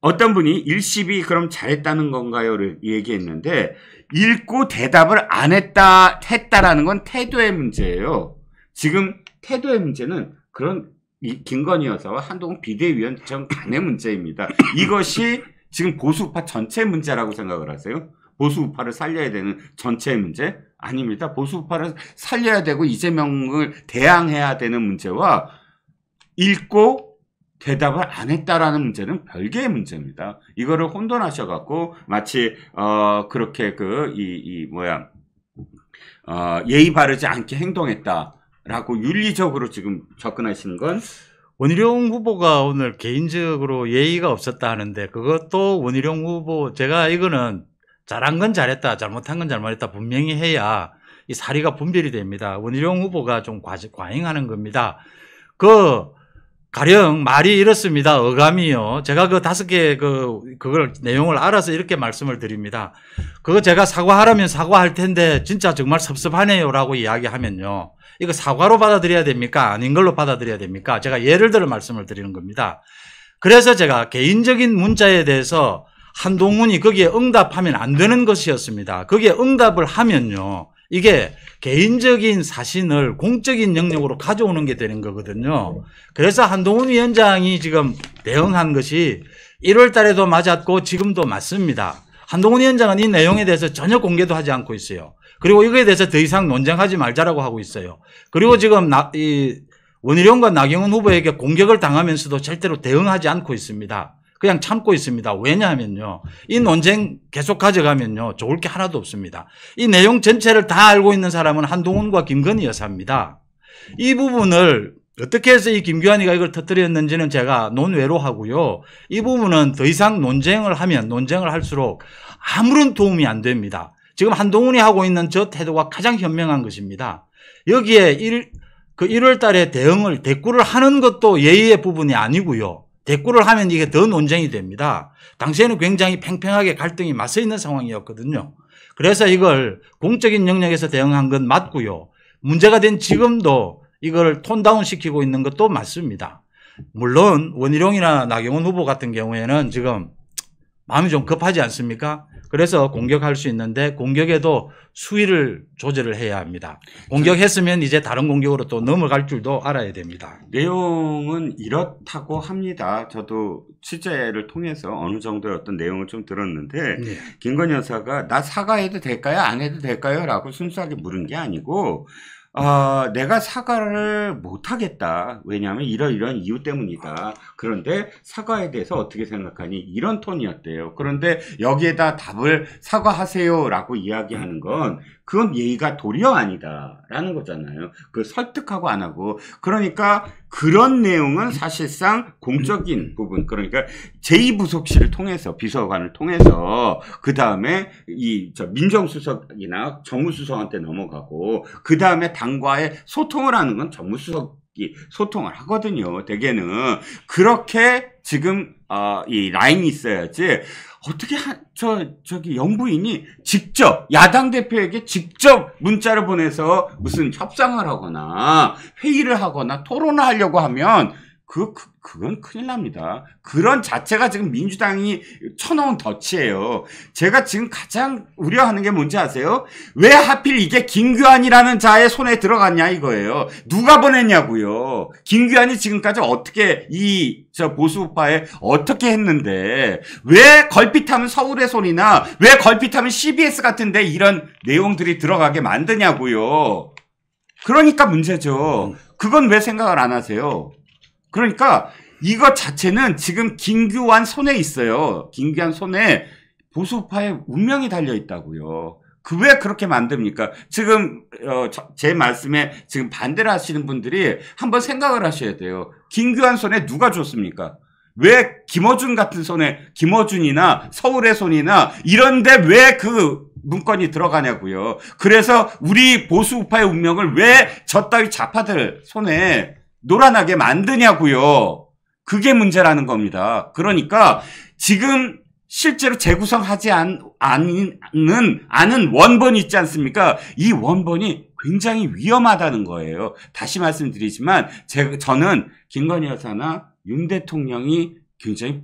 어떤 분이 일십이 그럼 잘했다는 건가요를 얘기했는데 읽고 대답을 안 했다 했다라는 건 태도의 문제예요. 지금 태도의 문제는 그런 이 김건희 여사와 한동훈 비대위원 전 간의 문제입니다. 이것이 지금 보수파 전체 문제라고 생각을 하세요? 보수우파를 살려야 되는 전체 문제? 아닙니다. 보수우파를 살려야 되고 이재명을 대항해야 되는 문제와 읽고 대답을 안 했다라는 문제는 별개의 문제입니다. 이거를 혼돈하셔갖고 마치 어 그렇게 그 이이 이 뭐야 어 예의 바르지 않게 행동했다. 라고 윤리적으로 지금 접근하시는 건 원희룡 후보가 오늘 개인적으로 예의가 없었다 하는데 그것도 원희룡 후보 제가 이거는 잘한 건 잘했다 잘못한 건 잘못했다 분명히 해야 이 사리가 분별이 됩니다. 원희룡 후보가 좀 과잉하는 겁니다. 그 가령 말이 이렇습니다. 어감이요. 제가 그 다섯 개 그 그걸 내용을 알아서 이렇게 말씀을 드립니다. 그거 제가 사과하라면 사과할 텐데 진짜 정말 섭섭하네요라고 이야기하면요. 이거 사과로 받아들여야 됩니까? 아닌 걸로 받아들여야 됩니까? 제가 예를 들어 말씀을 드리는 겁니다. 그래서 제가 개인적인 문자에 대해서 한동훈이 거기에 응답하면 안 되는 것이었습니다. 거기에 응답을 하면요. 이게 개인적인 사신을 공적인 영역으로 가져오는 게 되는 거거든요. 그래서 한동훈 위원장이 지금 대응한 것이 1월 달에도 맞았고 지금도 맞습니다. 한동훈 위원장은 이 내용에 대해서 전혀 공개도 하지 않고 있어요. 그리고 이거에 대해서 더 이상 논쟁하지 말자라고 하고 있어요. 그리고 지금 나, 이 원희룡과 나경원 후보에게 공격을 당하면서도 절대로 대응하지 않고 있습니다. 그냥 참고 있습니다. 왜냐하면요. 이 논쟁 계속 가져가면요. 좋을 게 하나도 없습니다. 이 내용 전체를 다 알고 있는 사람은 한동훈과 김건희 여사입니다. 이 부분을 어떻게 해서 이 김규환이가 이걸 터뜨렸는지는 제가 논외로 하고요. 이 부분은 더 이상 논쟁을 하면 논쟁을 할수록 아무런 도움이 안 됩니다. 지금 한동훈이 하고 있는 저 태도가 가장 현명한 것입니다. 여기에 일, 그 1월 달에 대응을 대꾸를 하는 것도 예의의 부분이 아니고요. 대꾸를 하면 이게 더 논쟁이 됩니다. 당시에는 굉장히 팽팽하게 갈등이 맞서 있는 상황이었거든요. 그래서 이걸 공적인 영역에서 대응한 건 맞고요. 문제가 된 지금도 이걸 톤다운 시키고 있는 것도 맞습니다. 물론 원희룡이나 나경원 후보 같은 경우에는 지금 마음이 좀 급하지 않습니까? 그래서 공격할 수 있는데 공격에도 수위를 조절을 해야 합니다. 공격했으면 이제 다른 공격으로 또 넘어갈 줄도 알아야 됩니다. 내용은 이렇다고 합니다. 저도 취재를 통해서 어느 정도의 어떤 내용을 좀 들었는데 네. 김건희 여사가 나 사과해도 될까요? 안 해도 될까요? 라고 순수하게 물은 게 아니고 어, 내가 사과를 못하겠다. 왜냐하면 이런 이런 이유 때문이다. 그런데 사과에 대해서 어떻게 생각하니? 이런 톤이었대요. 그런데 여기에다 답을 사과하세요라고 이야기하는 건 그건 예의가 도리어 아니다라는 거잖아요. 그 설득하고 안 하고 그러니까 그런 내용은 사실상 공적인 부분 그러니까 제2부속실을 통해서 비서관을 통해서 그 다음에 이저 민정수석이나 정무수석한테 넘어가고 그 다음에 당과의 소통을 하는 건 정무수석 소통을 하거든요. 대개는 그렇게 지금 어, 이 라인이 있어야지 어떻게 한, 저 저기 영부인이 직접 야당 대표에게 직접 문자를 보내서 무슨 협상을 하거나 회의를 하거나 토론을 하려고 하면 그, 그, 그건 큰일 납니다. 그런 자체가 지금 민주당이 쳐놓은 덫이에요. 제가 지금 가장 우려하는 게 뭔지 아세요? 왜 하필 이게 김규환이라는 자의 손에 들어갔냐 이거예요. 누가 보냈냐고요. 김규환이 지금까지 어떻게 이 저 보수파에 어떻게 했는데 왜 걸핏하면 서울의 손이나 왜 걸핏하면 CBS 같은데 이런 내용들이 들어가게 만드냐고요. 그러니까 문제죠. 그건 왜 생각을 안 하세요? 그러니까 이것 자체는 지금 김규환 손에 있어요. 김규환 손에 보수파의 운명이 달려 있다고요. 그 왜 그렇게 만듭니까? 지금 어, 제 말씀에 지금 반대를 하시는 분들이 한번 생각을 하셔야 돼요. 김규환 손에 누가 줬습니까? 왜 김어준 같은 손에 김어준이나 서울의 손이나 이런데 왜 그 문건이 들어가냐고요. 그래서 우리 보수 우파의 운명을 왜 저 따위 좌파들 손에 노란하게 만드냐고요. 그게 문제라는 겁니다. 그러니까 지금 실제로 재구성하지 않, 는 않은 원본 이 있지 않습니까? 이 원본이 굉장히 위험하다는 거예요. 다시 말씀드리지만 제, 저는 김건희 여사나 윤 대통령이 굉장히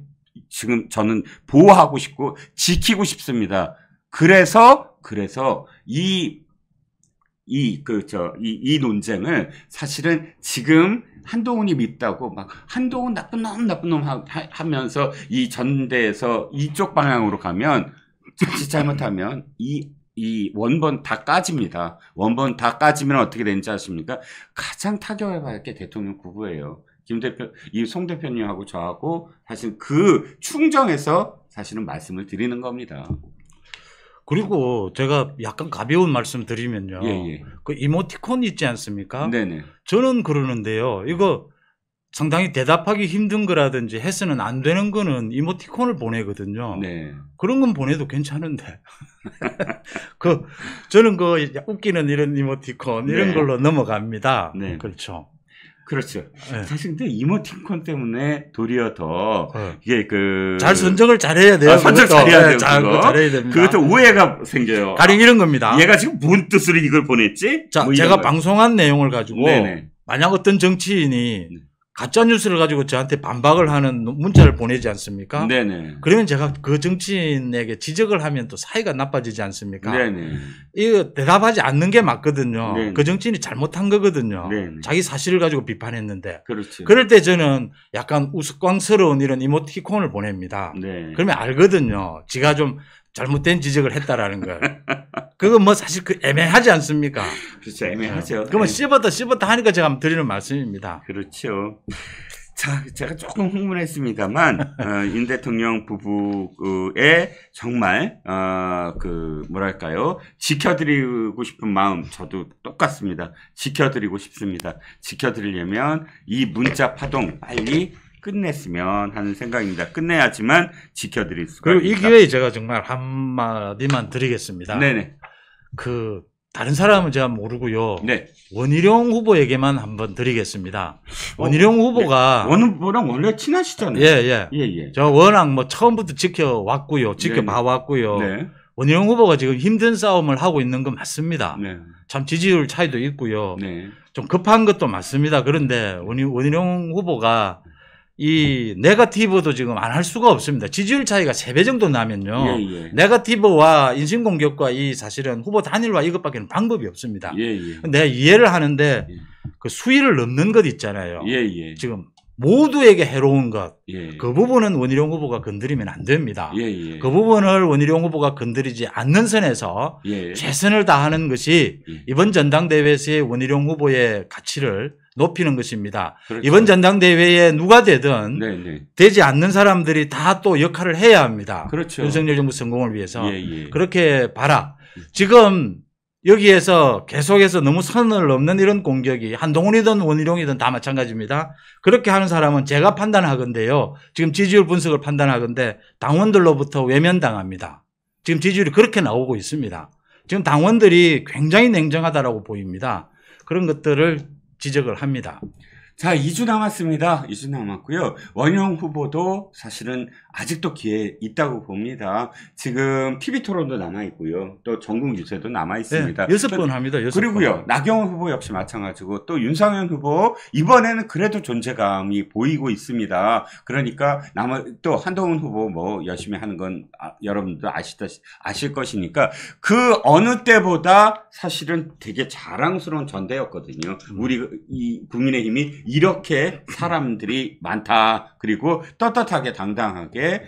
지금 저는 보호하고 싶고 지키고 싶습니다. 그래서 그래서 이 이, 그, 저, 이, 이논쟁은 사실은 지금 한동훈이 밉다고막 한동훈 나쁜 놈, 나쁜 놈 하, 하 면서이 전대에서 이쪽 방향으로 가면 자칫 잘못하면 이, 이 원본 다 까집니다. 원본 다 까지면 어떻게 되는지 아십니까? 가장 타격을 받게 대통령 구부예요. 김 대표, 이 송 대표님하고 저하고 사실 그 충정에서 사실은 말씀을 드리는 겁니다. 그리고 제가 약간 가벼운 말씀 드리면요. 예, 예. 그 이모티콘 있지 않습니까? 네네. 저는 그러는데요. 이거 상당히 대답하기 힘든 거라든지 해서는 안 되는 거는 이모티콘을 보내거든요. 네. 그런 건 보내도 괜찮은데. 그 저는 그 웃기는 이런 이모티콘 이런 네. 걸로 넘어갑니다. 네. 그렇죠. 그렇죠. 네. 사실 근데 이모티콘 때문에 도리어 더 네. 이게 그 잘 선정을 잘해야 돼요. 아, 선정 잘해야 네, 돼요. 잘, 잘해야 됩니다. 그것도 오해가 생겨요. 가령 이런 겁니다. 얘가 지금 무 뜻으로 이걸 보냈지? 자, 뭐 제가 거예요. 방송한 내용을 가지고 네네. 만약 어떤 정치인이 네. 가짜 뉴스를 가지고 저한테 반박을 하는 문자를 보내지 않습니까? 네네. 그러면 제가 그 정치인에게 지적을 하면 또 사이가 나빠지지 않습니까? 네네. 이거 대답하지 않는 게 맞거든요. 네네. 그 정치인이 잘못한 거거든요. 네네. 자기 사실을 가지고 비판했는데. 그렇죠. 그럴 때 저는 약간 우스꽝스러운 이런 이모티콘을 보냅니다. 네. 그러면 알거든요. 지가 좀 잘못된 지적을 했다라는 걸. 그거 뭐 사실 그 애매하지 않습니까? 그렇죠. 애매하죠. 네. 그러면 네. 씹었다 씹었다 하니까 제가 드리는 말씀입니다. 그렇죠. 자, 제가 조금 흥분했습니다만, 어, 윤 대통령 부부의 정말, 어, 그, 뭐랄까요. 지켜드리고 싶은 마음, 저도 똑같습니다. 지켜드리고 싶습니다. 지켜드리려면 이 문자 파동 빨리 끝냈으면 하는 생각입니다. 끝내야지만 지켜드릴 수가 그리고 있다. 이 기회에 제가 정말 한마디만 드리겠습니다. 네네. 그 다른 사람은 제가 모르고요. 네. 원희룡 후보에게만 한번 드리겠습니다. 어, 원희룡 어, 후보가 네. 원 후보랑 원래 친하시잖아요. 예, 예. 예, 예. 저 워낙 뭐 처음부터 지켜왔고요. 네, 네. 지켜봐왔고요. 네. 원희룡 후보가 지금 힘든 싸움을 하고 있는 건 맞습니다. 네. 참 지지율 차이도 있고요. 네. 좀 급한 것도 맞습니다. 그런데 원희룡 후보가 이네거티브도 지금 안 할 수가 없습니다. 지지율 차이가 세 배 정도 나면요. 예, 예. 네거티브와 인신공격과 이 사실은 후보 단일화 이것밖에는 방법이 없습니다. 예, 예. 내가 이해를 하는데 예. 그 수위를 넘는 것 있잖아요. 예, 예. 지금 모두에게 해로운 것. 예. 그 부분은 원희룡 후보가 건드리면 안 됩니다. 예예. 예. 그 부분을 원희룡 후보가 건드리지 않는 선에서 예예. 최선을 다하는 것이 예. 이번 전당대회에서의 원희룡 후보의 가치를 높이는 것입니다. 그렇죠. 이번 전당대회에 누가 되든 네네. 네. 되지 않는 사람들이 다 또 역할을 해야 합니다. 그렇죠. 윤석열 정부 성공을 위해서 예, 예. 그렇게 봐라. 음. 지금 여기에서 계속해서 너무 선을 넘는 이런 공격이 한동훈이든 원희룡이든 다 마찬가지입니다. 그렇게 하는 사람은 제가 판단하건데요. 지금 지지율 분석을 판단하건데 당원들로부터 외면당합니다. 지금 지지율이 그렇게 나오고 있습니다. 지금 당원들이 굉장히 냉정하다라고 보입니다. 그런 것들을 지적을 합니다. 자, 2주 남았습니다. 2주 남았고요. 원영 후보도 사실은 아직도 기회 있다고 봅니다. 지금 TV 토론도 남아 있고요. 또 전국 유세도 남아 있습니다. 네, 여섯 네, 번 그 합니다. 6번. 그리고요. 나경원 후보 역시 마찬가지고 또 윤상현 후보 이번에는 그래도 존재감이 보이고 있습니다. 그러니까 남아 또 한동훈 후보 뭐 열심히 하는 건 아, 여러분도 아시다 아실 것이니까 그 어느 때보다 사실은 되게 자랑스러운 전대였거든요. 음. 우리 이 국민의힘이 이렇게 사람들이 많다. 그리고 떳떳하게 당당하게 치열게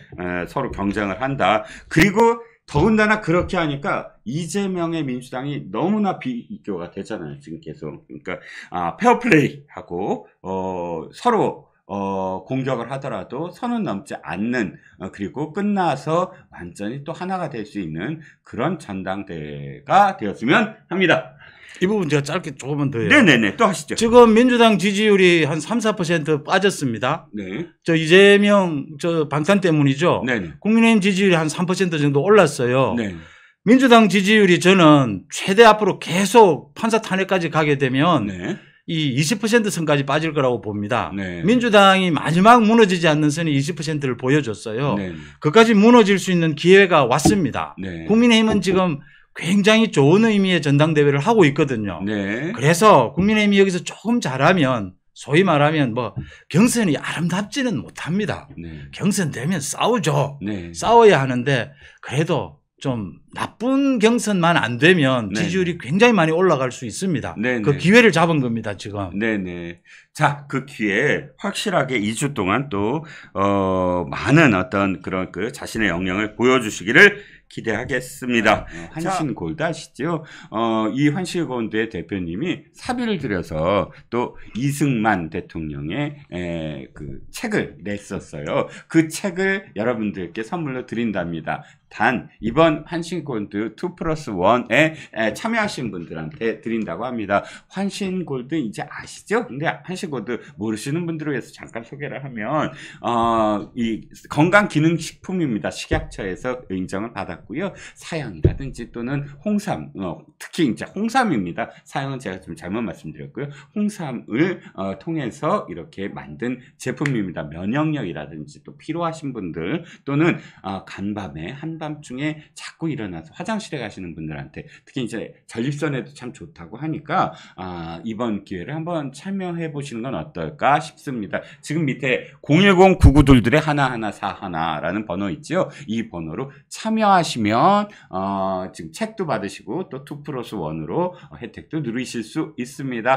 서로 경쟁을 한다. 그리고 더군다나 그렇게 하니까 이재명의 민주당이 너무나 비교가 되잖아요. 지금 계속. 그러니까 아, 페어플레이하고 어, 서로 어, 공격을 하더라도 선은 넘지 않는 어, 그리고 끝나서 완전히 또 하나가 될 수 있는 그런 전당대회가 되었으면 합니다. 이 부분 제가 짧게 조금만 더요. 네네네. 또 하시죠. 지금 민주당 지지율이 한 3, 4% 빠졌습니다. 네. 저 이재명 저 방탄 때문이죠. 네네. 네. 국민의힘 지지율이 한 3% 정도 올랐어요. 네. 민주당 지지율이 저는 최대 앞으로 계속 판사 탄핵까지 가게 되면 네. 이20% 선까지 빠질 거라고 봅니다. 네. 민주당이 마지막 무너지지 않는 선이 20%를 보여줬어요. 네. 그까지 무너질 수 있는 기회가 왔습니다. 네. 국민의힘은 지금 굉장히 좋은 의미의 전당대회를 하고 있거든요. 네. 그래서 국민의힘이 여기서 조금 잘하면 소위 말하면 뭐 경선이 아름답지는 못합니다. 네. 경선되면 싸우죠. 네. 싸워야 하는데 그래도 좀 나쁜 경선만 안 되면 네. 지지율이 굉장히 많이 올라갈 수 있습니다. 네, 그 네. 기회를 잡은 겁니다, 지금. 네네. 자, 그 기회에 확실하게 2주 동안 또, 어, 많은 어떤 그런 그 자신의 역량을 보여주시기를 기대하겠습니다. 어, 환신 골드 아시죠? 어, 이 환신 골드의 대표님이 사비를 들여서 또 이승만 대통령의 에, 그 책을 냈었어요. 그 책을 여러분들께 선물로 드린답니다. 단 이번 환신골드 2 플러스 1에 참여하신 분들한테 드린다고 합니다. 환신골드 이제 아시죠? 근데 환신골드 모르시는 분들을 위해서 잠깐 소개를 하면 어, 이 건강기능식품입니다. 식약처에서 인정을 받았고요. 사양이라든지 또는 홍삼, 어, 특히 이제 홍삼입니다. 사양은 제가 좀 잘못 말씀드렸고요. 홍삼을 어, 통해서 이렇게 만든 제품입니다. 면역력이라든지 또 필요하신 분들 또는 어, 간밤에 한 한밤중에 자꾸 일어나서 화장실에 가시는 분들한테 특히 이제 전립선에도 참 좋다고 하니까 아, 이번 기회를 한번 참여해 보시는 건 어떨까 싶습니다. 지금 밑에 010-9922의 하1하나라는 번호 있죠이 번호로 참여하시면 어, 지금 책도 받으시고 또2 플러스 1으로 혜택도 누리실 수 있습니다.